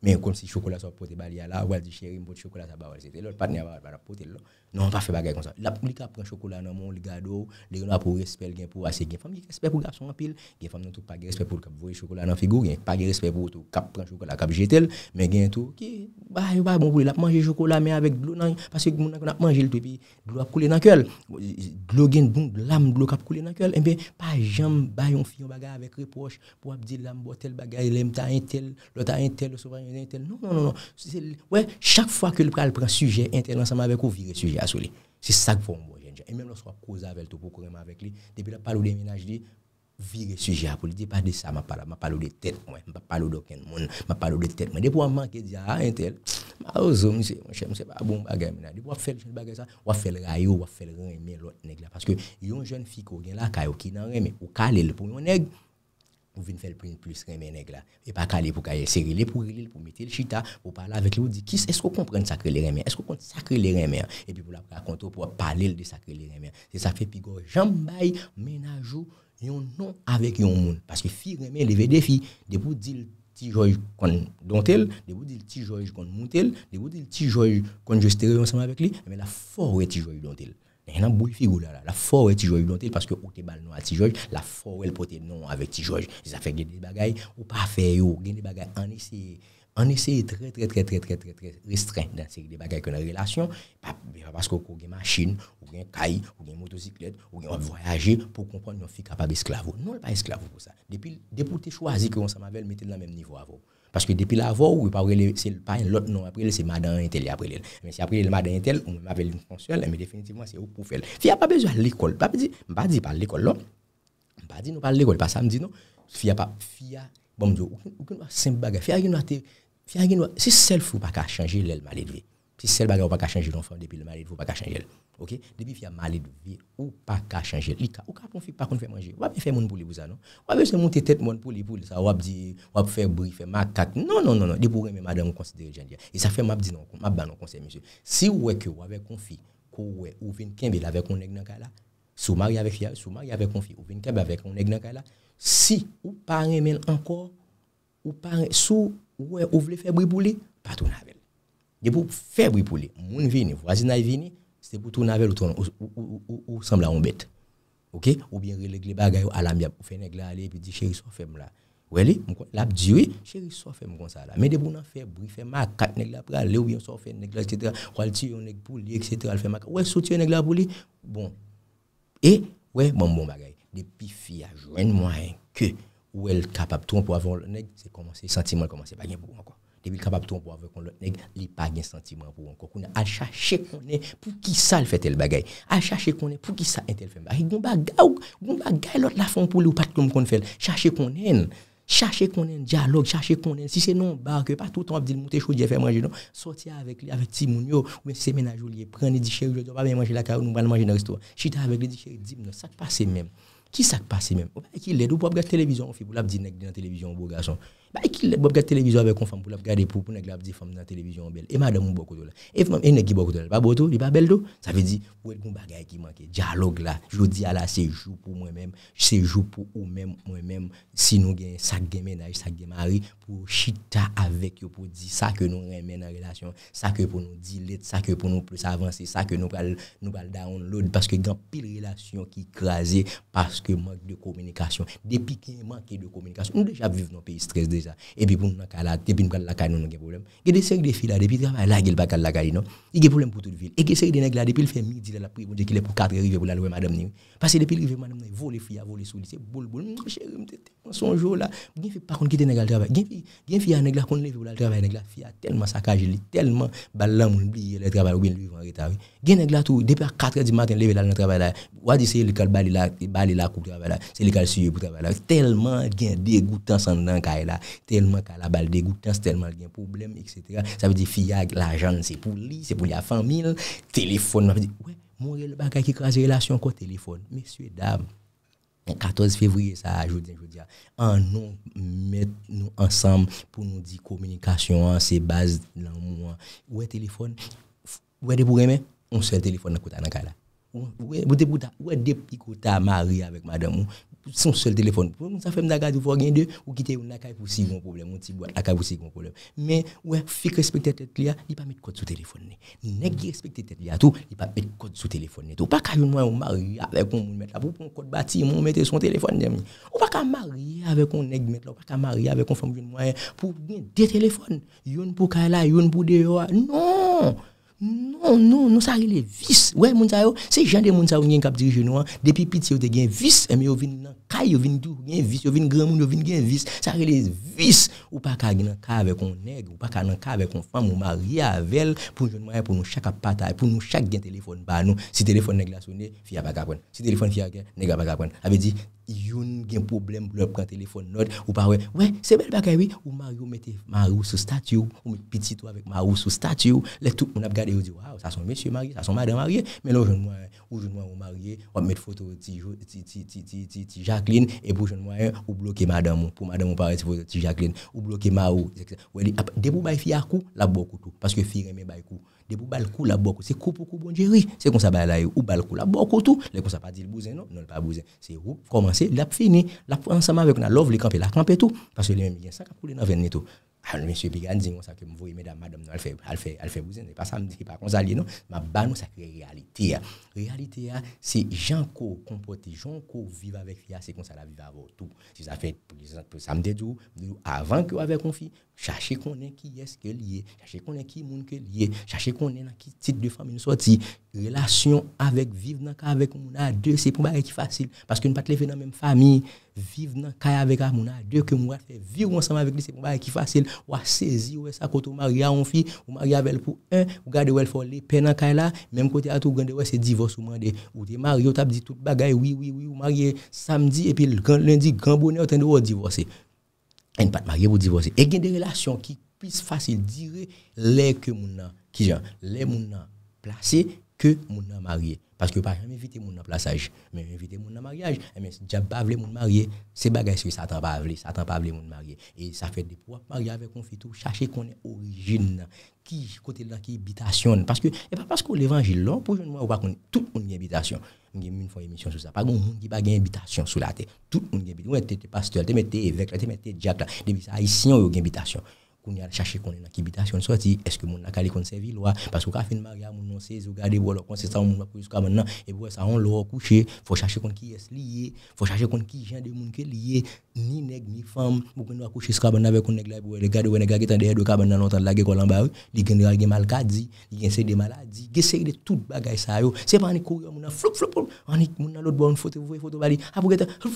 [SPEAKER 1] Men kon si chokola sa pote bali ala, wad di cheri mpou chokola sa bawal se te lo, lpane ala wad wala pote lo. Non, on pas fait bagarre comme ça. La li a pris chocolat dans mon, li gado, li yon pour respect gen pour assez femme qui respect pour garçon en pile, gen femme nous tout pas respect pour cap voyer chocolat dans figure gen pas respect pour tout cap prend chocolat cap jetel, mais gen tout qui bah bah bon pour la manger chocolat mais avec de l'eau parce que moun n'a manger le puis de a couler dans cœur. De l'eau bon l'âme de l'eau cap couler dans cœur et eh bien pas jamais ba yon fait yon avec reproche pour dire l'âme tel bagarre l'aime ta un tel, l'autre un tel, souvent un tel. Non non non non. Ouais, chaque fois que le pral prend sujet ensemble avec ou virer sujet c'est ça que vous Et même lorsqu'on cause avec tout pour avec lui, depuis la parole des ménages, virer sujet pour pas de ça, je parle, je de tête, je parle d'aucun monde, je parle de tête. Mais depuis manque, dit ah, un tel, bah, oh, pas bon bagarre mais Depuis on fait le bagarre ça, on fait le rayon, on fait mais l'autre Parce que, il y a jeune fille qui a la caille, qui n'a rien, mais au calé, pour un nègre, pour faire plus là et pas caler pour caler serrer les pour pour mettre le chita pour parler avec lui est-ce qu'on comprend sacré les est-ce qu'on compte sacré les remèdes? et puis pour la raconter pour parler de sacré les c'est ça fait pigo jambaille ménage yon nom avec yon monde parce que fille les lever des filles de dire dire montel de dire ensemble avec lui mais la forêt dontel beaucoup bouille figure là, la force est Tijoy planté parce que ou t'es balle à Tijoy, la force elle porte non avec Tijoy. Ça fait des bagailles ou pas faire yo, des bagailles en essayer on essaie très très très très très très très restreint dans ces des bagages que dans relation parce qu'on a une machine ou une caille ou une motocyclette ou bien voyager pour comprendre qu'on fille capable esclave non pas esclave pour ça depuis depuis tu choisi que on s'en avec mettre dans le même niveau à vous parce que depuis l'avant, ou pas c'est pas un autre nom, après c'est madame Intel, après Mais si après le madame Intel, on m'appelle une fonctionnelle, mais définitivement c'est au pour faire. Fille a pas besoin de l'école, pas dit, pas dit pas l'école non. Pas dit nous pas l'école, pas samedi non. Fille a pas fille bon Dieu, de simple bagarre. Fille a une c'est celle ou pas changer l'aile mal élevée. Si celle bagarre pas changer l'enfant depuis le malade, faut pas changer OK Depuis il y a malade vie ou pas changer. Il ou pas qu'on fait manger. Ou pas faire mon pour vous. ça non. Ou pas monter tête mon pour pour ça ou dire faire bruit faire Non non non non, des madame considérer Et ça fait m'a dit non, m'a ban non conseil monsieur. Si ou que ou avec confie ou ouais ou vinn kembe avec on nèg là. Sou mari avec sou mari avec ou avec on Si ou pas encore ou pas ou voulez faire bruit pour il pour faire bruit pour lui. Moun vini, voisinage vini, c'est pour tourner avec l'autre ou, ou, ou, ou bête. OK Ou bien régler bagaille à l'amiable pour faire nègre aller puis dire chérie soit ferme là. Ou elle l'a dit oui, chérie soit ferme comme ça là. Mais de bonnes faire bruit, faire ma quatre nègre là aller ou bien soit faire nègre etc. Ou elle tire un nègre pour lui etc. elle fait ma ouais soutien nègre pour lui. Bon. Et ouais bon bon bagaille. Depuis fille à joindre moyen que ou elle capable tromper avant avoir nègre, c'est commencer sentiment commencer pas bien pour encore depuis capable de tomber avec l'autre nègre, il pas un sentiment pour encore. On a chercher qu'on est pour qui ça le fait tel bagaille, À chercher qu'on est pour qui ça tel fait bagaille, Gon bagaille, gon bagay l'autre la font pour lui ou pas comme qu'on fait. Chercher qu'on est hein. chercher qu'on ait un dialogue, chercher qu'on ait si c'est non bar que pas tout le temps dire monter chaud faire manger non, sortir avec lui avec Timounio ou c'est ménage ou prendre dit chéri, je dois pas bien manger la car nous va manger dans le resto. Chita avec lui dit chéri, dis non, ça passe même. Qui ça passe même Qui l'aide ou pas regarder télévision, on fait pour la dire dans télévision beau garçon. ba e ki lè bòp gè televizyon avè kon fèm pou lè ap gè depou pou nè glè ap di fèm nan televizyon bel e mè a dè moun bòkotò la e fèm mè e mè nè ki bòkotò la ba bòtò, li ba bel do sa fè di wèl koun bagay ki manke diyalog la jò di ala sejou pou mwen mèm sejou pou mwen mèm si nou gen sak gen menaj, sak gen mari pou chita avèk yo pou di sa ke nou remè nan relasyon sa ke pou nou dilèt sa ke pou nou plus avansi sa ke nou bal downlod paske gen pil relasyon ki krasi paske man Et puis, pour nous, depuis la nous avons des Il y a des de filles là, depuis le travail, là, il pas la caille, Il a des pour toute ville. Et il y des depuis le fait midi, là, qu'il est pour 4 pour la madame. Parce que depuis le madame, il vole les filles, il les c'est son jour là, il qui travail. Il a des filles pour le travail, tellement tellement ballant, le travail, ou bien en retard. Il a des tout, depuis 4 du matin, là, le travail là. Ou le c'est le Tellement, dégoûtant, dans là tellement qu'à la balle dégoûtante, tellement qu'il y a un problème, etc. Ça veut dire, fiag, l'argent, c'est pour lui, c'est pour la famille, téléphone. Je dis, ouais, mon le bagage qui crase relation quoi téléphone. Messieurs, le 14 février, ça, je dis, je dis, en nous mettre nous ensemble pour nous dire communication, hein, c'est base l'amour. Hein. Ouais, téléphone, ouais, des aimer, on seul téléphone dans côté de la ou est pour ou ouais, depuis pour t'a marié avec madame son seul téléphone. Ça fait m'da garde voir gain deux ou quitter un caille pour si bon problème, un petit boîte la pour si bon problème. Mais ouais, fik respecter tête là, il pas mettre code sous téléphone ni. Nèg qui respecter tête là tout, il pas mettre code sous téléphone ni. Tout pas caille moi on mari avec on mettre là pour un code bâti, on mettre son téléphone ni. Ou pas marier avec on nèg mettre là, pas marier avec on femme jeune moyen pour gagner deux téléphones, une pour caille là, une pour dehors. Non! Non, non, nous ça les vices. Ouais, moun c'est gens de moun qui cap dirige nous. Hein. Depuis petit, vous avez vice, et eh, mais venez dans y yo vin gen vis, yo grand moun yo vinn gen vis, ça ou pas ka avec un nègre ou pas ka nan ka avec une femme ou marié avec pour pour nous chaque pour nous chaque téléphone si téléphone la sonné a pas si téléphone gen, pas ka prendre avait dit yon gen problème pour téléphone ou pas ouais ouais c'est belle bagay oui ou ou mettez ou sous statue ou petit toi avec sous statue les tout on a regardé ou dit ça son monsieur marié ça son madame marié mais là ou marié on photo ti ti ti ti ti Jacqueline et pour jeune moyen ou bloquer madame pour madame pas retirer si Jacqueline ou bloquer Mao ou elle des pour à coup la beaucoup tout parce que fille aime bail coup des pour coup la beaucoup c'est coup pour coup bon c'est comme ça bail la ou bail la beaucoup tout les comme ça pas dit le bousin non non pas bousin c'est où commencer l'a fini l'a ensemble avec la love les camper la camper tout parce que les mêmes bien ça couler dans veine tout alors, monsieur Pigan dit, que vous voyez, mesdames, madame, elle fait, elle fait, elle fait pas ça, dit, pas non, mais bah, nous, ça que réalité. Hein. Réalité, hein, c'est gens qui comportent, gens qui vivre avec c'est comme ça la vivre avant tout. Si ça fait, ça me avant que Cherchez qu'on est qui est-ce que est. cherchez qu'on est qui monde que est. cherchez qu'on est dans qui type de famille nous sorti. Relation avec vivre dans cas avec monde deux, c'est pour moi qui facile parce que nous pas lever dans même famille, vivre dans cas avec monde deux que moi faire vivre ensemble avec lui, c'est pour moi qui facile. Ou à saisir ou ça quand on marie à on fille, ou marie avec pour un, ou garder ou elle faut les peines dans cas là, même côté à tout grande ouais c'est divorce ou mandé. Ou des mariés ou t'as dit toute bagaille oui oui oui, ou marié samedi et puis lundi grand bonheur t'en de divorcer pas pas marié pour divorcer. Et il des relations qui plus facile dire les que mon qui genre les mon placé que mon marié parce que pas jamais éviter mon placement, mais éviter mon mariage mais eh déjà pas voulu mon marié c'est bagage ça Satan pas ça Satan pas voulu mon marié et ça fait des poids marié avec confiture chercher qu'on est origine qui côté de la qui habitation parce que et pas parce que l'évangile là pour je ne vois pas tout le habitation Mwen gen mwen fwa emisyon sou sa. Pag mwen gen mwen gen imitasyon sou la te. Tout mwen gen imitasyon. Mwen te te pasteur, te me te evik, te me te diak la. Te misa a yi sinyo yo gen imitasyon. qu'on y a cherché qu'on est dans habitation sorti est-ce que mon n'a qu'on servit loi parce que quand fin mariage mon non c'est regarder voilà qu'on c'est ça on pour jusqu'à maintenant et pour ça on l'a couché faut chercher qu'on qui est lié faut chercher qu'on qui gens de monde qui lié ni nèg ni femme pour qu'on doit coucher jusqu'à maintenant avec qu'on nèg là pour regarder un nèg qui est derrière de cabane longtemps là qu'on en bas il gagne gagne maladie il gagne c'est des maladies il c'est de toute bagaille ça c'est pas ni courrier mon flop flop on est mon l'autre bonne photo vous voyez photo bali ah pour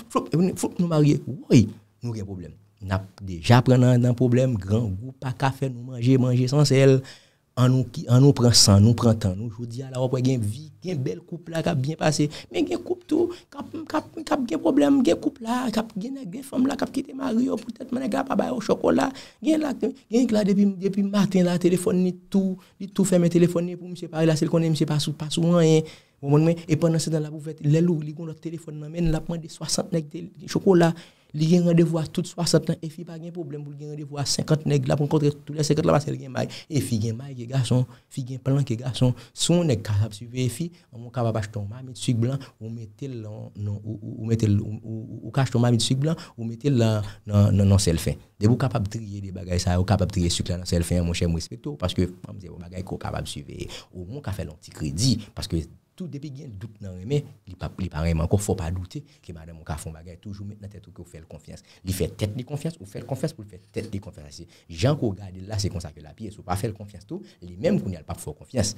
[SPEAKER 1] flop flop nous marier oui nous avons problème n'a déjà pris un problème grand goût pas café nous manger manger sans sel en nous en nous prend sang nous prend temps nous je dis à la on une vie une belle couple là qui a bien passé mais une couple tout cap cap gain problème une couple là qui a une femme là qui a quitté mari oh, peut-être mon gars pas bailler au chocolat gain là gain là depuis depuis matin là téléphone ni tout il tout fermé téléphone ni pour monsieur parler là c'est qu'on monsieur pas sous pas sous hein. rien et pendant ce temps là vous faites les loups ils ont leur téléphone là mais là prend des 60 de chocolat li gen rendez-vous à tout 60 ans et fi pas gen problème pour gen rendez-vous à 50 nèg là pour rencontrer tous les 50 là parce que gen maille et fi gen maille que garçon fi gen plan que garçon sont nèg capable suivre fi on capable acheter un mamie sucre blanc ou mettez non ou mettez ou cache ton mamie sucre blanc on mettez là non non non c'est le fin de vous capable trier des bagages ça ou capable trier sucre là dans c'est le fin mon cher respecto parce que c'est un bagage qu'on capable suivre au moins qu'a fait un petit crédit parce que tout depuis qu'il y a un doute dans mais il pas il pas encore faut pas douter que madame on font bagarre toujours maintenant tête que fait faites confiance il fait tête de confiance ou fait confiance pour faire tête de confiance Jean qu'on regarde là c'est comme ça que la pièce ou pas le confiance tout les mêmes qu'on n'a pas faire confiance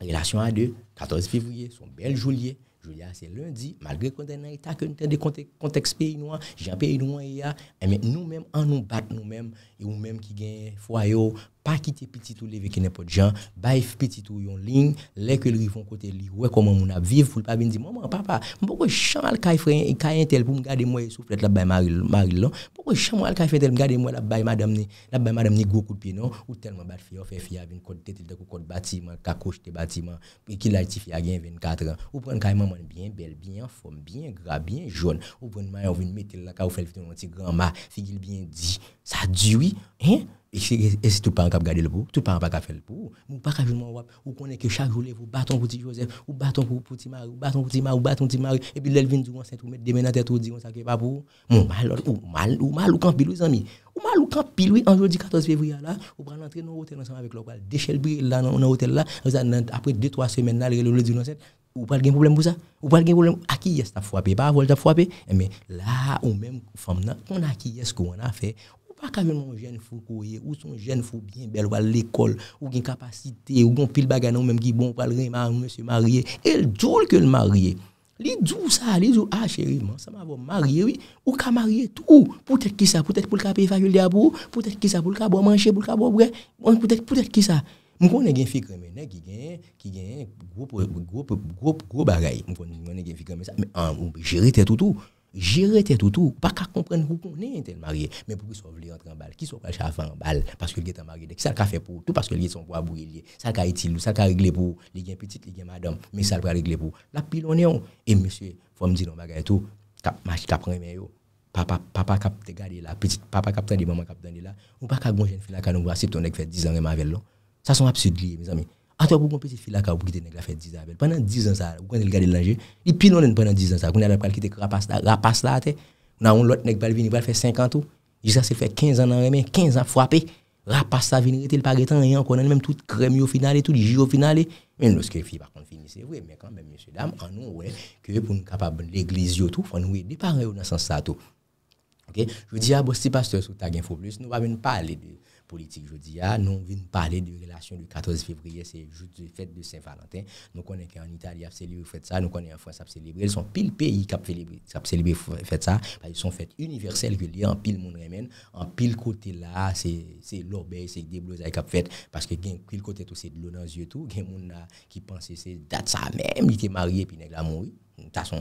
[SPEAKER 1] relation à deux 14 février son bel juillet Julia, c'est lundi, malgré qu'on est dans l'état que de avons des contexte pays noirs, j'ai un pays noir, mais eh nous-mêmes, en nous battre nous-mêmes, et nous-mêmes qui gagnons foyer, pas quitter petit ou lever qui n'est pas de gens bail petit ou yon ligne les que lui vont côté lui ouais comment on a vivre pour pas bien dire maman papa pourquoi chal kay frère kay tel pour me garder moi soufflet la bail mari mari chan pourquoi chal kay fait tel garder moi la bail madame ni la bail madame ni gros coup de pied non ou tellement bat fille fait fille avec code tête de code bâtiment ka de bâtiment et qui la fille a 24 ans ou prendre kay maman bien belle bien en forme bien gras bien jaune ou prendre maman vient mettre la ka ou fait un petit grand ma figure bien dit ça dit oui hein Et si tout parent qui garder gardé le pour, tout parent qui faire fait le pour, ou pas qu'à jouer wap, ou connaît que chaque jour, vous bâton pour Joseph, ou bâton pour petit Marie, ou bâton pour petit Marie, ou bâton pour Marie, et puis l'elvin du enceinte, ou mettre des mains dans tête, ou dire, on s'en pas pour, mon mal, ou mal, ou mal, ou quand pile, les amis, ou mal, ou quand pile, en jeudi 14 février, là, ou prend l'entrée dans hôtel ensemble avec l'hôtel, déchelbri, là, dans hôtel là, après deux trois semaines, là, le lundi enceinte, ou pas de problème pour ça, ou pas de problème, à qui est-ce que frappé, pas à vol frappé, eh, mais là, ou même, femme, on a qui est-ce qu'on a fait, pas quand même un jeune fou courir, ou son jeune fou bien belle, ou à l'école, ou une capacité, ou un pile bagarre, même qui bon, pour le remar, monsieur marié. Et le que le marié, il dit ça, il dit, ah chérie, ça m'a marié, oui, ou qu'a marier tout. Peut-être qui ça, peut-être pour le payer familial pour, peut-être qui ça, pour le bon manger, pour le cas on peut-être, peut-être qui ça. Je connais des filles comme ça qui gagne qui gagne gros gros gros gros bagaille. Je connais des filles comme ça mais en ah, gérer tout tout gérer tout tout pas qu'à comprendre où qu'on est tel marié mais pour qu'ils voulait rentrer en balle qui sont pas chafin en balle parce que il est en marié ça qu'a fait pour tout parce que il est son bois brûlé ça qu'a utile ça qu'a réglé pour les gain petites les gain madame mais ça va régler pour la pilonnéon et monsieur faut me dire non bagarre tout cap marche cap remet papa papa cap te garder là petite papa cap de maman cap dans là ou pas qu'à bon jeune fille là quand on voit c'est ton nez fait 10 ans avec là ça sont absurdes mes amis toi Attends, mon petit fille là qui a quitté nèg la fait 10 ans. Pendant 10 ans ça, vous quand il garder l'ange, et puis on pendant 10 ans ça. Quand il a pas quitté rapace là, rapace là té. On a un autre nèg pas venir, il faire 50 ans. Jusqu'à ça fait 15 ans en remet, 15 ans frappé. Rapace ça venir il pas temps rien encore même toute crème au final et tout jus au final. Mais lorsque fille par contre fini c'est vrai mais quand même monsieur dame en nous ouais que pour nous capable l'église tout, faut nous aider parents dans sens ça tout. OK? Je dis à ah, boss pasteur sous ta info plus, nous va venir parler de politique jeudi. Ah, nous venons parler de relation du 14 février, c'est juste de fête de Saint-Valentin. Nous connaissons qu'en Italie, a célébrer fête ça. Nous connaissons en France, a célébrer Ils sont pile pays qui a célébré, célébré fête ça. Bah, ils sont fêtes universelles que les en pile monde remène. En pile côté là, c'est l'orbeille c'est des blouses qui fait. Parce que gen pile côté tout, c'est de l'eau dans les yeux tout. des gens qui pensait c'est date ça même, il était marié puis il a mouru. Tason,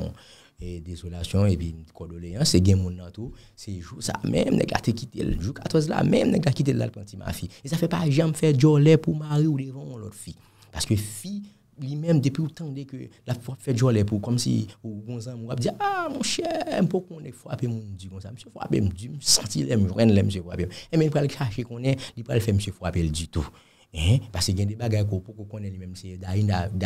[SPEAKER 1] desolasyon, e pi kodole, se gen moun natou, se jou sa, mèm nèk a te kite, jou katoz la, mèm nèk a kite lal panti ma fi. E sa fè pa jèm fè jo lè pou mary ou lè ron lòt fi. Paske fi, li mèm depè ou tan lè kè la fò fè jo lè pou, kom si ou gonzan mou ap di, a, moun chè, mpò konè fò apè moun di gonzan, msè fò apè mou di, msè sati lèm, jwen lèm msè fò apè mou. E mèm pral kache konè, li pral fè msè fò apè lè di tou. Eh, Pase eh, gen de bagay ko pou kou konen li menmise Da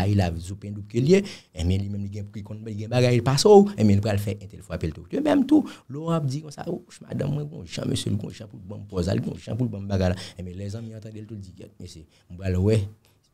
[SPEAKER 1] il av zoupen dup ke liye E men li menmise gen bagay li passe ou E menmise pou al fe ente l fwa pel to E menmise tou lo ap di kon sa O oh, chma dam mwen kon chan mese l kon chan pou l bon pozal Kon chan pou l bon bagay la E menmise le zan mi anta del tout di Mwen se mbalowe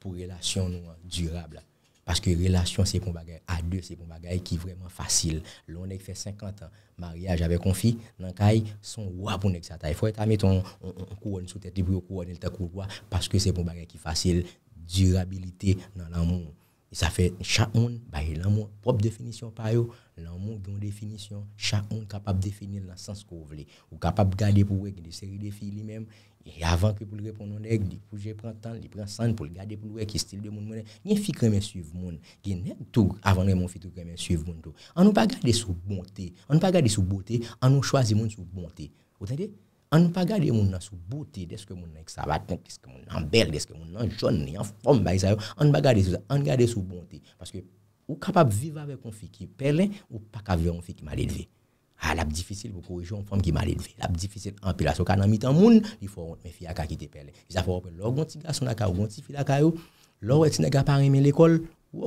[SPEAKER 1] pour relation durable. Parce que relation, c'est pour bagage à deux, c'est pour bagage qui est vraiment facile. L'on a fait 50 ans, mariage avec une fille, dans caille, son roi pour ça. Il faut mettre un couronne sous tête, pour un couronne, le parce que c'est pour bagage qui est facile. Durabilité dans l'amour. Ça fait chaque monde, bah, l'amour, propre définition par eux. L'amour, une définition. Chaque capable de définir dans le sens qu'on veut. Ou capable de garder pour une série de filles même E avan ke pou l repon non dek, di pou jè pran tan, di pran san, pou l gade pou l wek ki stil de moun moun. Nyen fi kremen suyv moun, genen tou avan gen moun fi tou kremen suyv moun tou. An nou pa gade sou bonte, an nou pa gade sou bote, an nou chwazi moun sou bonte. Ou ten de, an nou pa gade moun nan sou bote, deske moun nan ek sa baton, deske moun nan bel, deske moun nan joun, an nou pa gade sou bonte, an nou pa gade sou bonte, an nou pa gade sou bonte. Ah, la difficile pour corriger une femme qui mal élevée. La difficile en pile. Parce qu'en mi-temps, moun, il faut mes filles à qui te pelle. Il faut que l'on petit garçon à ou un petit fille à l'on est un pas aimé l'école, ou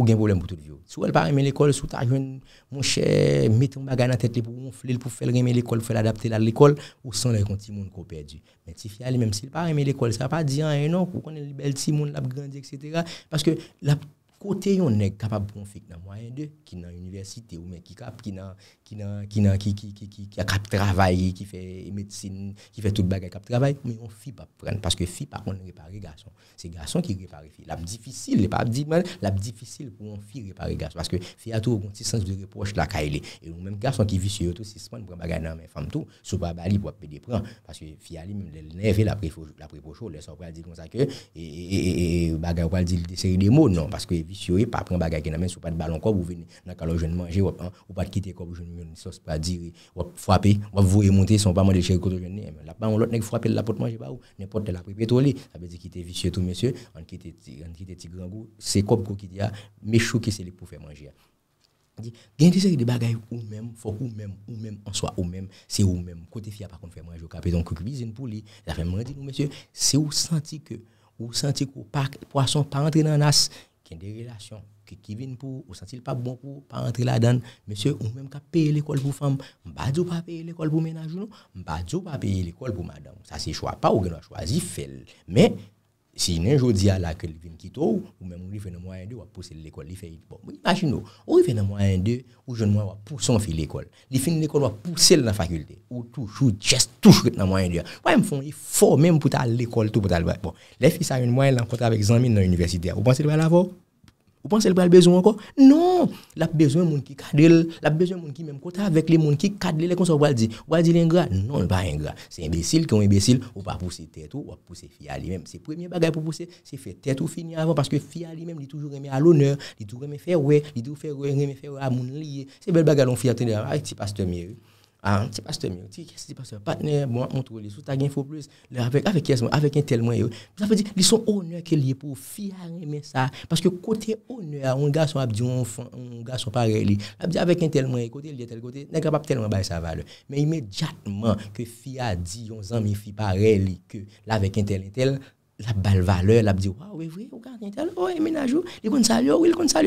[SPEAKER 1] un problème pour tout le vieux. Si elle pas aimé l'école, si ta jeune, mon cher, mettez ton bagage dans la tête pour gonfler, pour faire aimer l'école, faire l'adapter à l'école, ou sans les petits monde qu'on perdu. Mais si fille, même s'il pas aimé l'école, ça pas dire, hein, non, pour qu'on ait le bel petit monde, la grandi, etc. Parce que la kote yon ne kapab pou an fek nan mwanyan de ki nan universite ou men ki kap ki nan, ki nan, ki, ki, ki, ki a kap travay, ki fe medsine ki fe tout bagay kap travay, mwen yon fi pa pren, paske fi pa kon repare gason se gason ki repare fi, lap difisil le pa ap di man, lap difisil pou an fi repare gason, paske fi ato konti sens de repoche la ka ele, e mwen mwen gason ki vi si yotou sisman pou an bagay nan men fam tou sou pa bali pou ap pedepran, paske fi alim, lèl ne ve la prepochou, lèl sa ou pal di kon sa ke, e, e, e, e bagay ou pal di seri de moun, nan, pas vicieux, pas prendre bagage qui n'a même pas de ballon corps, vous venez dans calo jeune manger ou pas de quitter corps jeune une sauce pas dire ou frapper, ou vous remonter sont pas manger chez côté jeune là pas on l'autre nèg frapper la porte manger pas ou n'importe la pétrole, ça veut dire quitter vicieux tout monsieur, on quitter on quitter petit grand goût, c'est comme qui dit mais chou qui c'est pour faire manger. dit y a des de bagailles ou même, faut ou même, ou même, en soi ou même, c'est ou même. Côté fille, par contre, faire manger au capé, donc cuisine pour lui, la fait manger, monsieur, c'est ou senti que, ou senti que poisson pas entrer dans l'as, des relations, qui, qui viennent pour, ou sentir pas bon pour, pas entrer là-dedans. Monsieur, ou même qu'à payer l'école pour femme, pas pas payer l'école pour ménage, pas pas payer l'école pour madame. Ça, c'est choix pas, ou qu'on a choisi, fait. Mais, Si nan jodi a la ke li fin ki tou, ou men moun li fe nan moyen de ou wap pousse l l'ekol li fe it bo. Moun imagine ou, ou li fe nan moyen de ou jen moun wap pousse an fi l'ekol. Li fin l'ekol wap pousse l nan fakulte. Ou touche, ou jeste touche kwen nan moyen de. Ou em fon li fo men moun pou ta l'ekol tou pou ta l bo. Le fi sa yon mwen lankon tra vek zanmine nan universite. Ou bwansi li wala vo? Vous pensez qu'elle a besoin encore Non Elle a besoin de monde qui cadre, elle a besoin de monde qui même côté avec les gens qui cadre, les Quand on dire, on dire ingrat. Non, pas ingrat. C'est imbécile qui est imbécile, on pas pousser tête ou pousser fille à lui-même. C'est premier bagage pour pousser, c'est faire tête ou finir avant parce que fille à lui-même, il est toujours aimé à l'honneur, il est toujours aimé faire ouais, il est toujours faire ouais, aimé faire à mon lié. C'est belle bagage, on fait attendre, ah, pasteur mieux. An, ah. ti pas te mè, ti kè se ti pas te mè, patnè, bon, an tou li, sou ta gen fò plus, le avèk, avèk kè se mè, avèk en tel mè yo. Pè sa fè di, li son onè ke li pou fi a remè sa, paske kote onè, an gà son ap di ou an fè, an gà son parè li, ap di avèk en tel mè, kote li etel kote, nè kap ap tel mè bay sa valè. Mè imè diatman ke fi a di yon zan mi fi parè li ke lavek en tel mè tel. la balle valeur, la dit, waouh, oui, oui, gardez tel, oh, et ménage, il compte ça, oui, oh, il compte ça,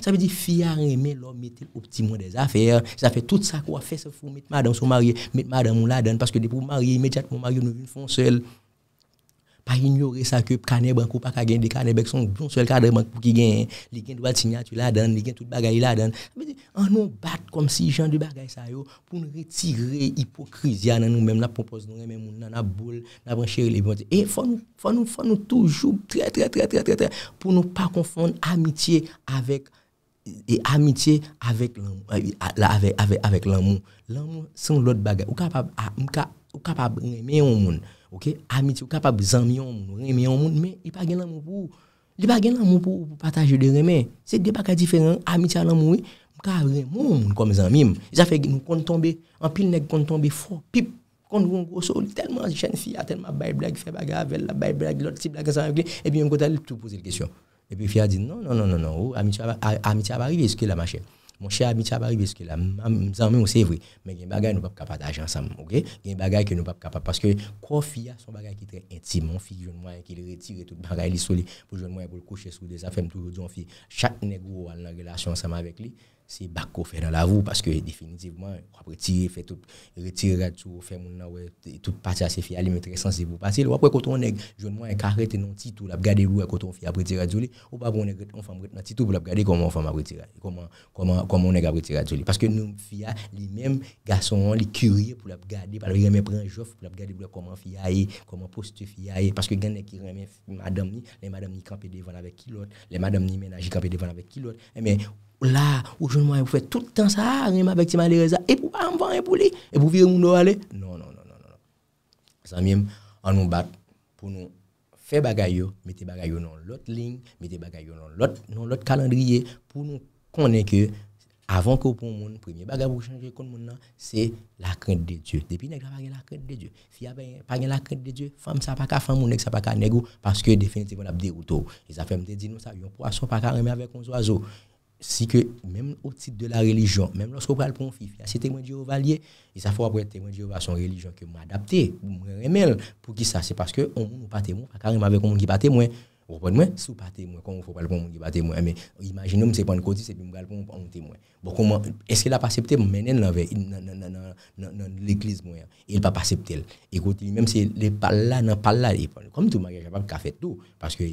[SPEAKER 1] ça veut dire, fille a aimé l'homme, mettez au petit monde des affaires, ça fait tout ça qu'on a fait, ça fou, mettre madame son mari, mettre madame ou la donne, parce que pour marier, immédiatement, mon mari nous vivons seul pas ignorer ça que canet ou pas gagner des canet banque son bon seul cadre banque pour qui gagne les gagne droit signature là dans les gagne toute bagaille là dedans on nous bat comme si gens de bagaille ça yo pour nous retirer hypocrisie dans nous mêmes la propose nous même on a boule n'a brancher les bon et faut nous faut nous faut nous toujours très très très très très pour nous pas confondre amitié avec et amitié avec euh, avec avec, avec l'amour l'amour c'est l'autre bagaille ou capable ah, ou capable aimer un monde OK amitié capable zami on moun remet on moun mais il pas gain l'amour pour il pas gain l'amour pour partager de remet c'est deux bagages différents amitié l'amour ka remon moun comme zanmi ça fait nous compte tomber en pile nèg compte tomber fort pip quand on gros tellement jeune fille a tellement bail blague fait bagarre avec la bail blague l'autre type blague ça et puis on côté tout poser la question et puis fille a dit non non non non non amitié oh, amitié va arriver est-ce que la machine. Mon cher ami, ça va arriver parce que là, mes amis, c'est vrai. Mais il y a des bagages que nous ne pouvons pas partager ensemble. ok Il y a des bagages que nous ne pouvons pas partager. Parce que, quoi, fille, son bagage qui est très intime. Mon fille, jeune moyen, qui le retire tout le bagage, il est pour jeune moyen, pour le coucher sous des affaires. toujours dit, fille, chaque négro a une relation ensemble avec lui c'est bako qu'on fait dans la roue parce que définitivement on retirer fait tout retirer tout faire mon là ouais toute partie assez fait aller très sensible parce que après quand on est jeune, moi un carré t'es non petit tout la garder où quand on fait après tirer jolie ou pas on est on femme petit tout pour regarder comment on fait, après tirer comment comment comment on est après tirer jolie parce que nous filles les mêmes garçons les curieux pour la regarder prendre joffre pour la regarder comment fille comment poste fille parce que gagne qui remet madame les madame ni campent devant avec qui l'autre les madame ni ménage campent devant avec qui l'autre mais eh là, où je vous faites tout le temps ça, avec ces malaises. et pour pas me pour lui, et pour où mon aller. Non, non, non, non, non. Ça même, on nous bat pour nous faire bagaille, mettez bagaille dans l'autre ligne, mettez bagaille dans l'autre l'autre calendrier, pour nous connaître que avant que pour monde premier bagage pour changer comme monde c'est la crainte de Dieu depuis n'a pas la crainte de Dieu fille a pas la crainte de Dieu femme ça pas faire femme nèg ça pas ca nèg parce que définitivement on a dérouté Ils ça fait me dire nous ça un poisson pas carrément avec un oiseau Si ke mèm ou tit de la relijon, mèm lòs ko pral pou mwen fi, yase temwen diro valye, e sa fwa pou ete temwen diro val son relijon ke mwen adapte, mwen remel pou ki sa, se paske mwen patè mwen, pa kar mwen avek mwen ki patè mwen. Vous comprenez Sous pas témoin, comment faut pas le monde qui pas témoin mais imaginons c'est pas un côté c'est puis me pour un témoin. Bon comment est-ce qu'il a pas accepté mener l'envers dans l'église moi hein? il pas accepté. Écoutez même c'est les pas là dans pas là comme tout mariage pas qu'à faire tout parce que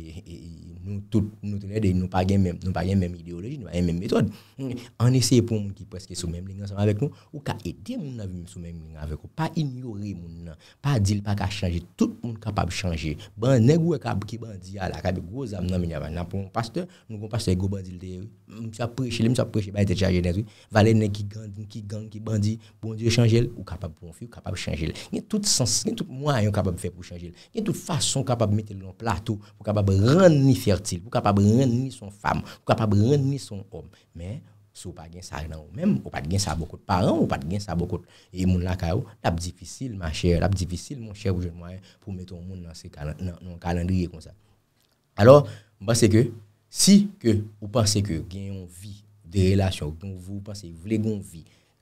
[SPEAKER 1] nous tous nous tenons nous pas même nous pas même idéologie, nous pas même méthode. Hmm. en essaie pour qui presque sous même ligne ensemble avec nous ou qu'à aider mon avis sous même ligne avec nous, pas ignorer mon pas dire pas qu'à changer tout le monde capable changer. Bon nèg qui bandi à la de gros âme dans Minyava. N'a pas pasteur, nous un pasteur go bandit prêché, prêcher, m'sa prêché, ba être chargé dans Valé ne qui gang, qui gang, qui bandit, bon Dieu changer, ou capable pour fil, capable changer. Il y a tout sens, il y a tout moyen capable de faire pour changer. Il y a toute façon capable de mettre le plateau pour capable rendre ni fertile, pour capable rendre ni son femme, pour capable rendre ni son homme. Mais si vous n'avez pas ça dans vous-même, vous n'avez pas ça beaucoup de parents, vous n'avez pas ça beaucoup de... Et mon oh, la c'est difficile, ma chère, c'est difficile, mon cher, pour mettre le monde dans un calendrier comme ça. Alors, mwen panse ke, si ke ou panse ke gen yon vi de relasyon ou gen yon vi ou panse yon vle yon vi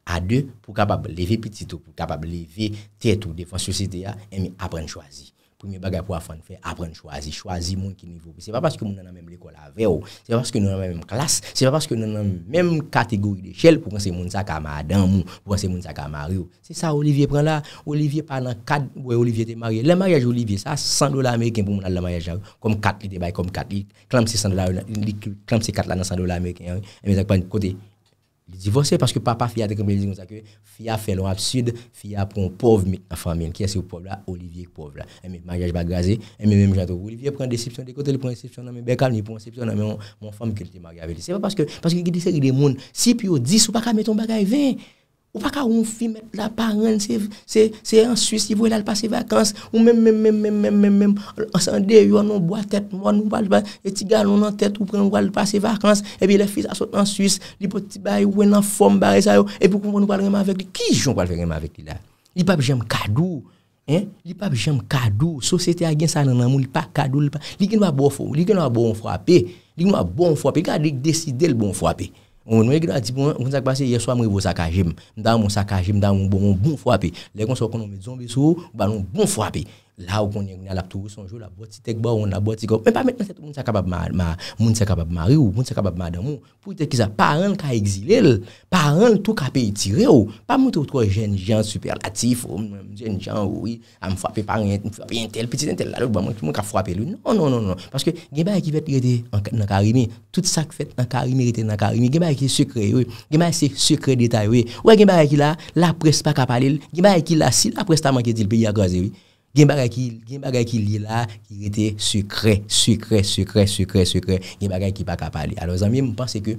[SPEAKER 1] a de pou kapab leve pitito, pou kapab leve tet ou defan sosite ya, eme eh apren choazi. premier bagage pour faire apprendre choisir choisir mon qui niveau c'est pas parce que nous dans même école, avec vous c'est parce que nous dans même classe c'est pas parce que nous dans même catégorie d'échelle pour penser monde ça madame pour penser monde ça Mario c'est ça Olivier prend là Olivier pas dans cadre Olivier est marié le mariage Olivier ça 100 dollars américains pour mon mariage hein. comme 4 litres comme 4 litres clam c'est 4 là dans 100 dollars américains mais ça pas côté divorcé parce que papa fille a comme ça que fille a fait l'on sud fille a pour un pauvre dans la famille qui est ce pauvre là Olivier pauvre là et eh, mariage et eh, même même Olivier prend déception des côtés il prend déception mais il prend déception mon femme qui c'est pas parce que parce c'est des si puis 10 ou pas mettre ton bagage 20 Ou pa ka ou mou fi met la parel, se en Suisse, yi vwe la l'passe vakans, ou mèm mèm mèm mèm mèm mèm mèm mèm, an san de yon an bo a tèt, mwen ou pa l'passe vakans, eti galon an tèt, ou pren ou pa l'passe vakans, epi le fils asote an Suisse, li poti baye, wè nan fòm barè sa yo, epi pou mwen ou pa l'reman avèk li, ki jon pa l'reman avèk li la? Li pa bi jèm kadou, hein? Li pa bi jèm kadou, sosete a gen sa nan nan mou, li pa kadou, li pa... Li gen wap bo fòm, li gen wap bon fw On menye ki da di bon, mwenye sak basi ye swa mwenye bo sakajim. Mda mwen sakajim, mda mwen bon, mwen bon fwa pi. Lekon sokoun mwenye zombi sou, balon bon fwa pi. La ou konye gwen alap tou sonjou, la bwoti tek ba ou an la bwoti kon. Men pa met mwen set moun se kapab ma re ou, moun se kapab ma damou. Pou te ki sa paran ka exil el, paran tou ka pe itire ou. Pa mwen tou tro jen jen superlatif, jen jen woui, am fwap e paran, mwen fwap e entel, peti entel, lalou, mwen ka fwap el ou. Non, non, non, non, parce ke genba e ki vet rete nan karimi, tout sa fet nan karimi rete nan karimi. Genba e ki se kre, genba e se kre detay ou, genba e ki la, la pres pa kapal el, genba e ki la, si la pres ta manke etil pe yagaze ou. gen bagay ki li la ki rete sukre, sukre, sukre sukre, sukre, gen bagay ki baka pali alo zan mi mpense ke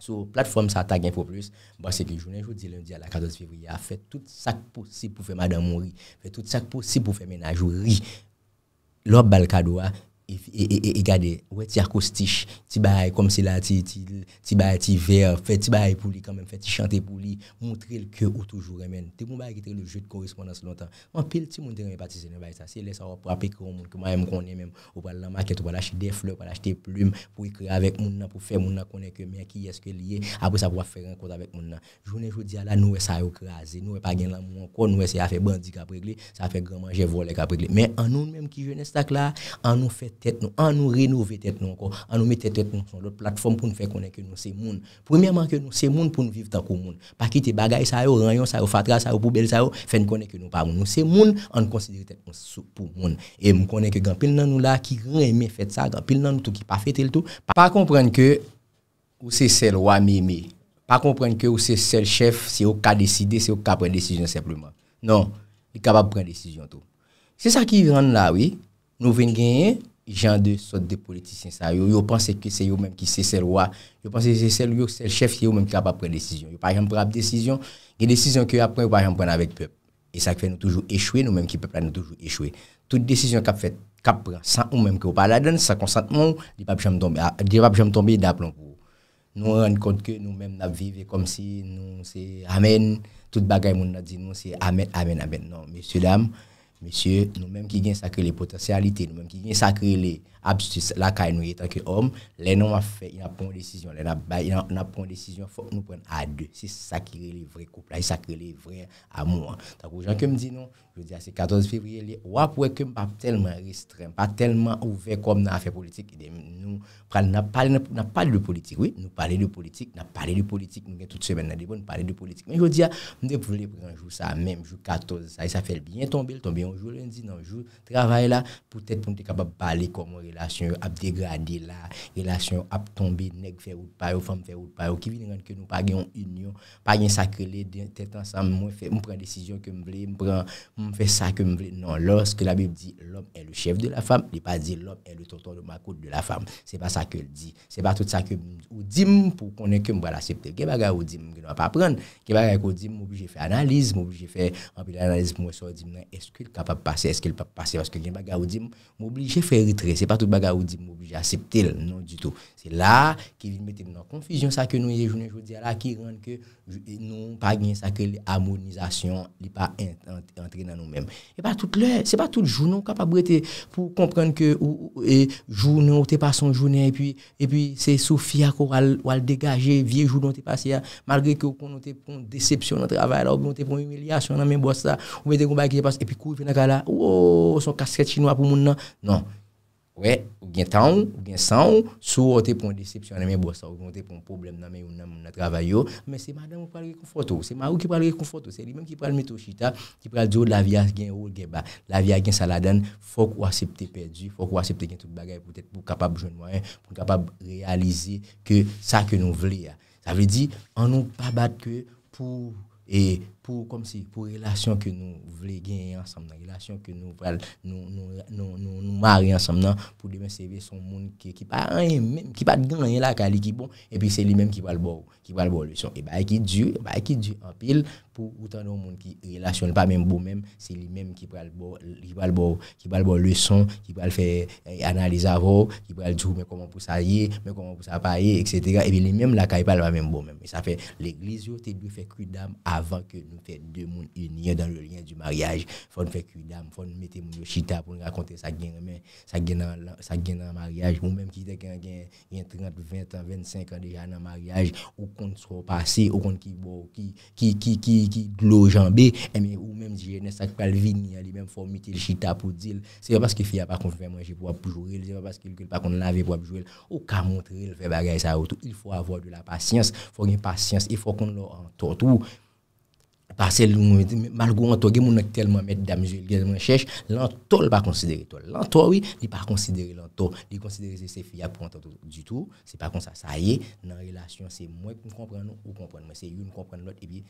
[SPEAKER 1] sou platform sa ta gen pou plus mpense ke jounen joudi lundi a la 14 february a fe tout sak posib pou fe madan moun ri fe tout sak posib pou fe menajou ri lor bal kado a E, e, e, e gade, wè ti akoustiche, ti baye kom se la, ti baye ti ver, fè ti baye pou li kamen, fè ti chante pou li, moun tre l'ke ou toujou remen. Te moun baye ki tre l'jou de korespondans lontan. Moun pil ti moun tre mè pati sè nè baye sa. Se lè sa wap prapik kou moun, ki mwa m konye mèm ou pal la maket, ou pal achite fle, ou pal achite plume pou ikre avèk moun nan, pou fè moun nan konen ke mè ki eske liye, apwe sa pou wap fè renkot avèk moun nan. Jounen joudi ala nou wè sa yo kre aze, nou w tête nous, en nous rénover tête nous encore, en nous mettre tête nous sur l'autre plateforme pour nous faire connaître que nous c'est monde. Premièrement que nous c'est monde pour nous vivre tant que monde. Pas quitter bagaille ça yo, rayon ça yo, fatra ça yo, poubelle ça yo, faire nous connaître que nous pas monde. Nous c'est monde, on considère tête nous pour monde. Et me connaît que grand pile nan nous là qui aimé fait ça, grand pile nan nous tout qui pas fait le tout, pas comprendre que ou c'est celle roi mémé. Pas comprendre que ou c'est celle chef, c'est au cas décider, c'est au cas prendre décision simplement. Non, il capable de prendre décision tout. C'est ça qui rend là oui, nous venons gagner Jande, sot de politisyen sa yo, yo panse ke se yo menm ki se sel wa, yo panse se sel yo, se sel chef, se yo menm ki ap ap pren desisyon. Par exemple, ap desisyon, ye desisyon ke ap pren, yo par exemple pren avèk pèp, e sa kwen nou toujou echouè, nou menm ki pèp la nou toujou echouè. Tout desisyon kap pren, sa ou menm ke ou pala den, sa konsant moun, di pa p chanm tombe, di pa p chanm tombe, da plon pou. Nou ren kont ke nou menm ap vive, kom si nou se amen, tout bagay moun na di nou se amen, amen, amen, non, mèsyou dam, Monsieur, nous-mêmes qui ça sacrer les potentialités, nous-mêmes qui ça sacrer les abstus la caille nous tant que homme les noms a fait il a pris une décision les n'a n'a pris une décision faut nous prenions à deux c'est ça qui est le vrai couple c'est ça qui est le vrai amour donc gens qui me disent non je dis ah, c'est 14 février ou après que pas tellement restreint pas tellement ouvert comme dans fait politique nous n'a pas n'a pas de politique oui nous parler de politique nous parlons de politique nous toute semaine dans débat nous parler de politique mais je dis nous prendre prendre jour ça même jour 14 ça ça fait bien tomber tomber un jour lundi non jour travail là peut-être pour être capable parler comme relations a dégradé degradé la, relasyon yo ap tombe, neg fè wout pa yo, fèm fè wout pa yo, ki vin rend ke union, pas gen sacré tête ensemble moi fait mwen prend que que me veut me prend me fait ça que me veut Non, lorsque la Bible dit l'homme est le chef de la femme, il n'est pas dit l'homme est le tonton de de la femme. C'est pas ça qu'elle dit. C'est pas tout ça que ou dit pour qu'on ait que me l'accepter. que bagage ou dit que pas prendre. que bagage ou dit obligé faire analyse, obligé faire un peu d'analyse pour est-ce qu'il est capable de passer, est-ce qu'il peut passer parce que quel bagage ou dit obligé faire retrait. C'est tout baga ou di m'oblige a septel, non du tout. Se la, ki li mette m nan konfisyon sa ke nou ye jounen joudi ala, ki rende ke nou pa gen sa ke li amonizasyon li pa entre nan nou men. E pa tout le, se pa tout jounen ou kapabrete pou komprende ke jounen ou te pas son jounen, e pi se sofia ko wal degaje vie jounen ou te pase ya, malre ki ou konon te pon decepsyon nan travay la, ou pon te pon humilyasyon nan men bosa, ou mette koumbay ki te pase e pi koub pou nan ka la, ou oh, ou ou, son kasket chinois pou moun nan, non. nan. Ou gen tan, ou gen san, sou ou te pon decepsyon ane men bo sa, ou te pon problem nan men yon nan moun na travay yo. Men se ma dan moun pral rekonfoto, se ma ou ki pral rekonfoto, se li men ki pral meto chita, ki pral diyo oh, la via gen ou gen ba. La via gen sa la den, fok ou asepte perdi, fok ou asepte gen tout bagay pou te pou kapab joun mwen, pou kapab realize ke sa ke nou vle ya. Sa ve di, an nou pa bat ke pou e... pou kom si, pou relasyon ke nou vle genye ansam nan, relasyon ke nou pral nou mari ansam nan pou demen seve son moun ki pral anye men, ki pral genye la ka li ki bon, epi se li men ki pral bo ki pral bo lusyon, e bay ki djou e bay ki djou anpil pou outan nou moun ki relasyon pa men bo men, se li men ki pral bo lusyon ki pral fe analiza vo ki pral djou men koman pou sa ye men koman pou sa pa ye, etc epi le men la ka e pral ba men bo men l'eglis yo te dwe fe kru dam avan ke nou fè dè moun yon yon dan lò riyan di maryaj, fò nou fè kwi dam, fò nou mette moun yon chita pou nou akonte sa gen nan maryaj, ou mèm ki te ken gen yon 30, 20, 25 an dejan nan maryaj, ou kon sou pase, ou kon ki glò jambè, ou mèm di jè nè sa kwa l'vi nè, li mèm fò mette l chita pou dil, se yo paske fè yon pa kon fè mwen jè pou apjou el, se yo paske fè yon pa kon lave pou apjou el, ou ka montre l fè bagay sa wotou, il fò avò de la pasyans, fò yon pasyans, il fò kon lò Parce que malgré tout, il y a tellement mettre d'amuse, recherche, cherche, l'entour pas considéré. L'entour, oui, il n'est pas considéré l'entour. Il considère considéré que c'est fiable pour du tout. C'est pas comme ça. Ça y est, dans la relation, c'est moi qui comprends ou comprendre. C'est une qui comprend l'autre. Et puis,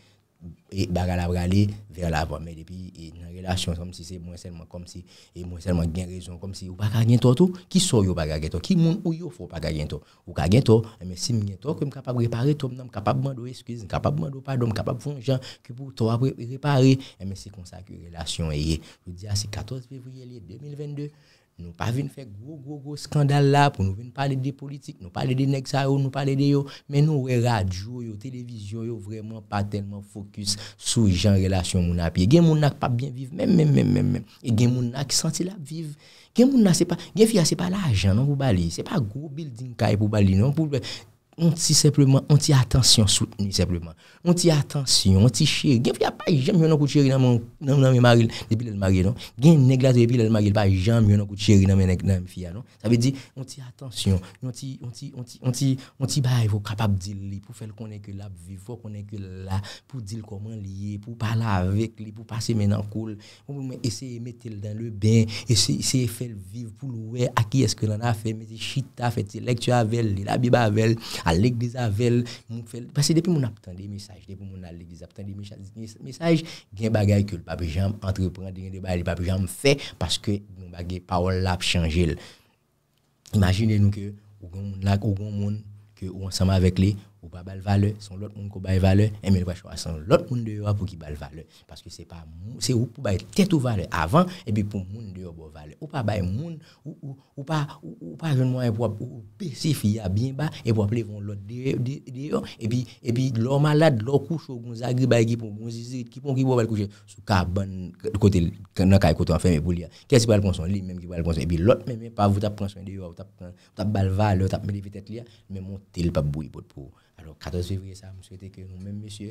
[SPEAKER 1] et bagala aller vers l'avant mais depuis dans relation comme si c'est moi seulement comme si et moi seulement gain raison comme si ou pas gain tout qui sont yo pas gain tout qui monde ou yo faut pas gain tout ou pas tout eh, mais si gain tout comme capable réparer tout non capable de excuse capable de pardon capable faire gens que pour toi réparer eh, mais c'est comme ça que relation est je dis ah, c'est 14 février 2022 nous pas venir faire gros gros gros scandale là pour nous parler des politiques nous parler des nèg nous parler de yo mais nous radio yo télévision yo vraiment pas tellement focus sur gens relation mon a pied gen moun n'a pas bien vivre même même même même et gen moun n'a qui senti la vivre gen moun c'est pas gen fia c'est pas l'argent non pour bali c'est pas gros building kay pour bali non pour On ti seplemen, on ti atensyon souteni seplemen. On ti atensyon, on ti cheri. Gen fye apay janm yon an kout cheri nan men an me maril depil el magil, non? Gen negla depil el magil apay janm yon an kout cheri nan men ek nan me fya, non? Sa ve di, on ti atensyon. On ti, on ti, on ti, on ti, on ti ba evo kapab dil li pou fel konen ke labvi. Fwo konen ke la pou dil koman li, pou pala avek li, pou pase men an koul. Mwen mwen eseye metel dan le ben, eseye fel viv pou loue a ki eske nan a fe. Mwen mwen mwen mwen mwen mwen mwen mwen mwen mwen mwen mwen mwen mwen mwen à l'église avec parce que depuis mon attend des messages depuis mon à l'église attend des messages des choses que le pape Jean a des que le pape Jean fait parce que nous bagaille parole la changer imaginez nous que ou avons là grand qui monde que ensemble avec lui ou pas bal valeur son l'autre monde qui bal valeur et mais va choisir l'autre monde dehors pour qui bal valeur parce que c'est pas c'est ou pour bal tête ou valeur avant et eh puis pour monde dehors bon valeur ou pas bal monde ou ou, ou pas ou, ou pas jeune moyen pour baisser fille bien bas et pour appeler l'autre dehors et puis et puis l'homme malade l'homme couche au gonzagri qui pour gonzizit qui pour qui pour coucher sous cabane côté dans caille côté enfermé pour lui qu'est-ce qu'il va prendre son lit, même qui va prendre et puis l'autre même pas vous t'apprendre prendre de dehors t'a t'a bail valeur t'apprendre mettre tête lui mais monter le pas bouille pour alo kato zivye sa mse deke nou men misye,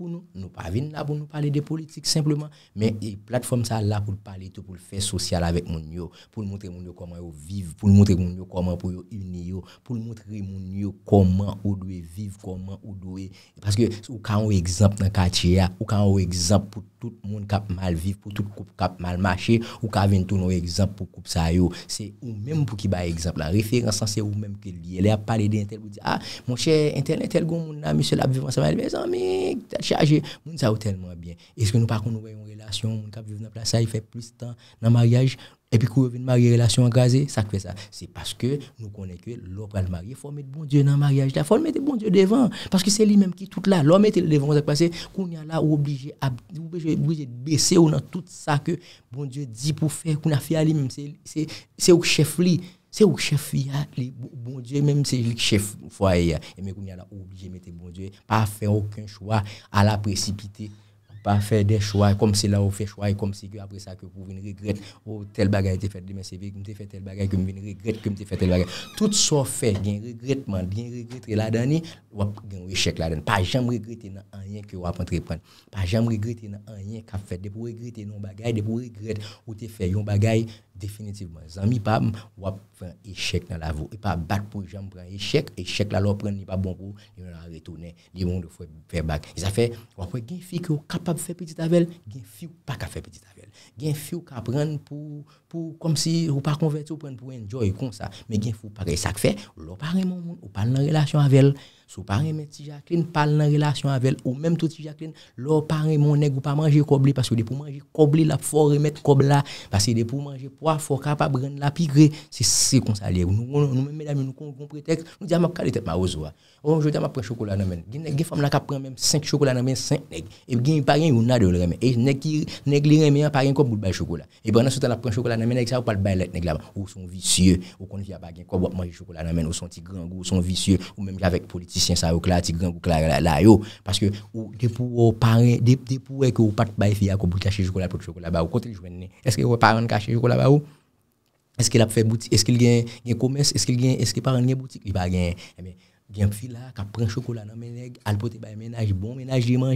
[SPEAKER 1] nou, nou pa vin la pou nou pale de politik simplement, men y platform sa la pou l pale tout pou l fe sosyal avek moun yo pou l moun tre moun yo koman yo viv, pou l moun tre moun yo koman pou yo ini yo, pou l moun tre moun yo koman ou dwe viv, koman ou dwe, paske ou ka ou ekzamp nan kati ya, ou ka ou ekzamp pou tout moun kap mal viv pou tout koup kap mal mache, ou ka vin tout nou ekzamp pou koup sa yo se ou menm pou ki ba ekzamp ah, la, referansan se ou menm ke li, elè a pale de intel ou di, a, moun che, intel netel goun moun na moussel ap vivan sa mal, mè zan, mè, tache chargé. Moun ça tellement bien. Est-ce que nous par contre nous une relation, moun ça, il fait plus de temps dans le mariage et puis qu'on une marier relation engagée, ça fait ça. C'est parce que nous connaissons que l'homme va le marier, faut mettre bon Dieu dans le mariage, Il faut mettre bon Dieu devant parce que c'est lui-même qui est tout là, l'homme est devant ça passe. qu'on est a là obligé à obligé de baisser dans tout ça que bon Dieu dit pour faire qu'on a fait à lui-même, c'est c'est c'est au chef lui c'est au chef ya les bon Dieu même c'est le chef foyer hein. et mais qu'on y a obligé mettre bon Dieu pas faire aucun choix à la précipiter pas faire des choix comme c'est là on fait choix comme c'est après ça que vous venez regretter oh tel bagage été fait demain c'est vrai que me fait tel bagage que me venez regretter que me fait tel bagage tout soit fait bien regrettement bien regretter la dernière ou gain échec la dernière pas jamais regretter dans rien que vous entreprendre pas jamais regretter dans rien qu'a fait de pour regretter non bagage de pour regretter ou t'es fait un bagage définitivement, zami pas ou faire échec dans la voie. Et pas battre pour jamais échec. Échec là, leur prendre ni pas bon pour ils vont retourner. Ils vont faire bac. ils ça fait, ou après, il y qui est capable faire petite avec il y a fille qui pas capable faire petite avec Il y a fille qui apprend pour, pour, comme si, ou pas convertir, ou prendre pour enjoy, comme ça. Mais il y a fille qui ça fait, ou pas mon ou pas en relation avec elle. Sou pare men Jacqueline, pal relation relation avec ou même tout Jacqueline, lor mon neg ou pas manger coblé parce que de manger cobli coblé la pou remettre cobla, parce que de pou fois, il faut capable de la pigre. C'est comme ça. s'allie. Nous, nous, mesdames, nous, on prétexte. Nous disons, je vais ma rose. Oh, je dis, je prends chocolat dans la main. Il y a des femmes qui prennent même 5 chocolats dans la 5 nègres. Et puis, il y a pas de il Et a de la main. Et nègres qui remet, pas rien comme le chocolat. Et pendant ce temps, la prend chocolat dans la main, ça ne pas le bail là-bas. Ou sont vicieux, ou qu'on n'y a pas rien, quoi, manger chocolat dans la ou sont petits grands ou sont vicieux, ou même avec politiciens, ça, ou là, petits grands ou là, là, Parce que, ou, des pour, parrain, des pour, que ou pas de bail, fille, ou pour cacher chocolat, pour chocolat, ou contre le Est-ce que vous parents cacher chocolat, ou est-ce qu'il a fait boutique Est-ce qu'il a un commerce Est-ce qu'il a est qu'il pas une boutique Il a un eh fil là qui fille, pris un chocolat dans mes nègres, il a un ménage, bon ménage, il a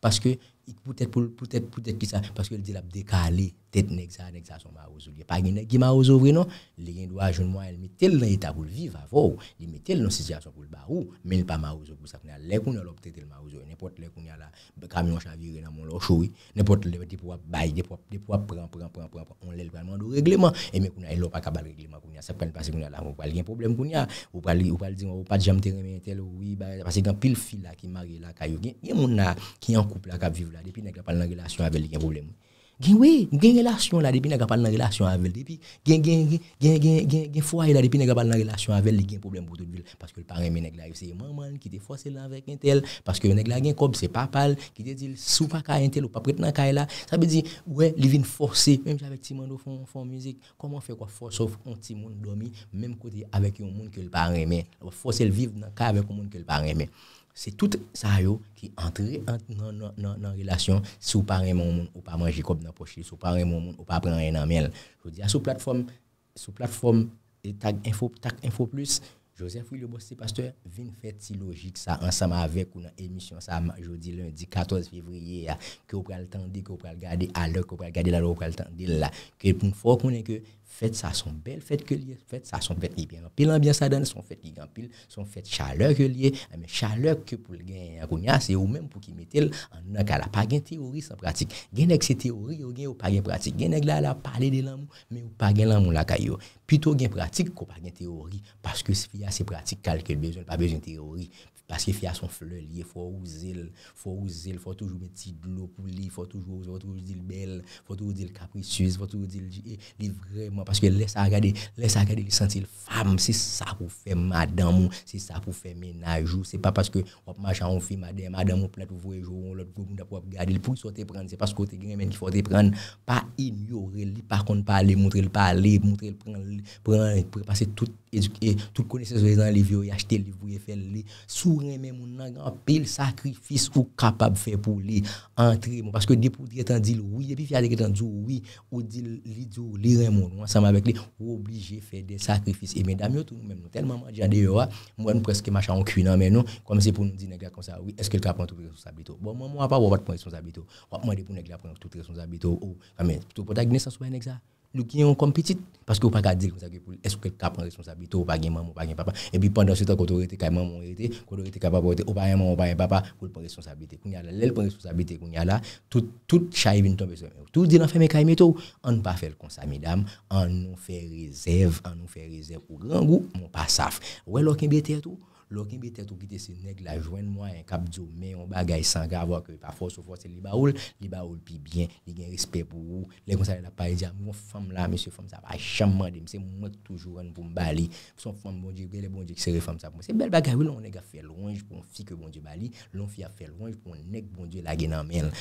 [SPEAKER 1] Parce que peut-être pour peut-être peut-être qui ça parce qu'elle dit l'a décalé tête nèg ça nèg ça son marozo il pas nèg qui marozo vrai non les gens doit joindre moi elle mettel dans état pour vivre avant il mettel dans situation pour le barou mais il pas marozo pour ça qu'on a les qu'on a l'opté le n'importe les qu'on a là camion chaviré dans mon locho n'importe les petits pour bail des pour des pour prend prend prend prend on l'aile vraiment de règlement et mais qu'on a pas capable règlement qu'on a ça pas passer qu'on a là on pas rien problème qu'on a ou pas ou pas dire ou pas jamais terrain tel oui bah, parce que dans pile fil là qui marie là caillou il y a mon qui en couple là qui vivre là, depuis n'a pas dans relation avec les problèmes Gen oui, gen relation là, depuis n'a pas dans relation avec depuis gen gen gen gen gen gen foyer là, depuis n'a pas dans relation avec les problèmes pour toute ville parce que le parent nèg là, c'est maman qui t'est forcé là avec un tel parce que n'a gen comme c'est papa qui te dit sous pas ka un tel ou pas prête dans là, ça veut dire ouais, il vient forcer même avec Timando font font musique, comment faire quoi force sauf un petit monde dormi même côté avec un monde que le parent aimait, forcer le vivre dans cas avec un monde que le parent aimait. Se tout sa yo ki antre nan non, non, non, relasyon sou pa remon moun ou pa man jikob nan pochil, sou pa remon moun ou pa pranen nan mèl. Sou platform tag info plus, Josef Wiliobos, sepasteur, vin fèt si logik sa ansama avek ou nan emisyon sa ma jodi lundi 14 fevriye ya, ki ou pral tendi, ki ou pral gade, alèk ki ou pral gade lalè ou pral tendi lalè. Kèpoun fò konen ke fèt sa son bel fèt ke liye, fèt sa son fèt yi genpil anbyan sa dan, son fèt yi genpil, son fèt chaleur ke liye, amè chaleur ke pou lgen akounyase ou mèm pou ki metel, an men akala pa gen teoris an pratik, gen ek se teoris ou gen ou pa gen pratik, gen ek lala pale de lanmou, men ou pa gen lanmou lakay yo. pi tou gen pratik ko pa gen teori, paske si fya se pratik kalkel bejel, pa bejel teori, fya se pratik kalkel bejel, Parce que à son fleur, il faut faut toujours mettre de l'eau pour faut toujours, dire belle, faut toujours dire capricieuse, faut toujours dire vraiment. Parce que laisse regarder, laisse regarder, femme, c'est ça pour faire madame, c'est ça pour faire ménage. C'est pas parce que on marche en madame, madame, on prendre, c'est parce te prendre, pas ignorer, par contre, pas montrer, parler, montrer, prendre, et tout connaissance dans les vieux acheter les livres, vous faire les sourire même mon en pile sacrifice ou capable faire pour les entrer parce que des dire t'en dit oui et puis fiade t'en dit oui ou dit l'idiot, dit li mon ensemble avec lui obligé faire des sacrifices et mesdames yo tout nous même tellement manger dehors hein. moi nous presque machin en cuisine mais non comme c'est pour nous dire comme ça oui est-ce que le prend toute responsabilité bon moi moi pas pas prendre responsabilité on demander pour nèg prendre toute responsabilité ou ah, mais tout protagoniste ça soit nèg ça Lou ki yon kompetit, paske ou pa ga diri kon sa ge pou, es ou ket ka pon responsabilite, ou pa gen mam, ou pa gen papa, epi pandan se ta koto rete ka mam, ou rete, koto rete ka papa, ou rete, ou pa gen mam, ou pa gen papa, pou pon responsabilite koun yala. Lèl pon responsabilite koun yala, tout chayi bin ton beso, tout dinan fèmè ka ime tou, an pa fèl kon sa midam, an nou fè rezèv, an nou fè rezèv, ou gran gou, moun pa saf. Wè lò ken bete atou? Login bi tè tou gite se nek la jwen mwa, en kap djoumè, on bagay sanga, avò akè pa fòs, fòs se li ba oul, li ba oul pi byen, li gen respè pou ou. Lè kon sa lè la pa e di, a mwen fòm bon la, mè se fòm sa, a chanman di, mè se mwen toujou an pou mbali. Fòs an fòm bon di, bè le bon di ki seri fòm sa. Mwen se bel bagay, wè lè on nek a fè lonj, pou an fi ke bon di bali, lè on fi a fè lonj, pou an nek bon di la genan mèl.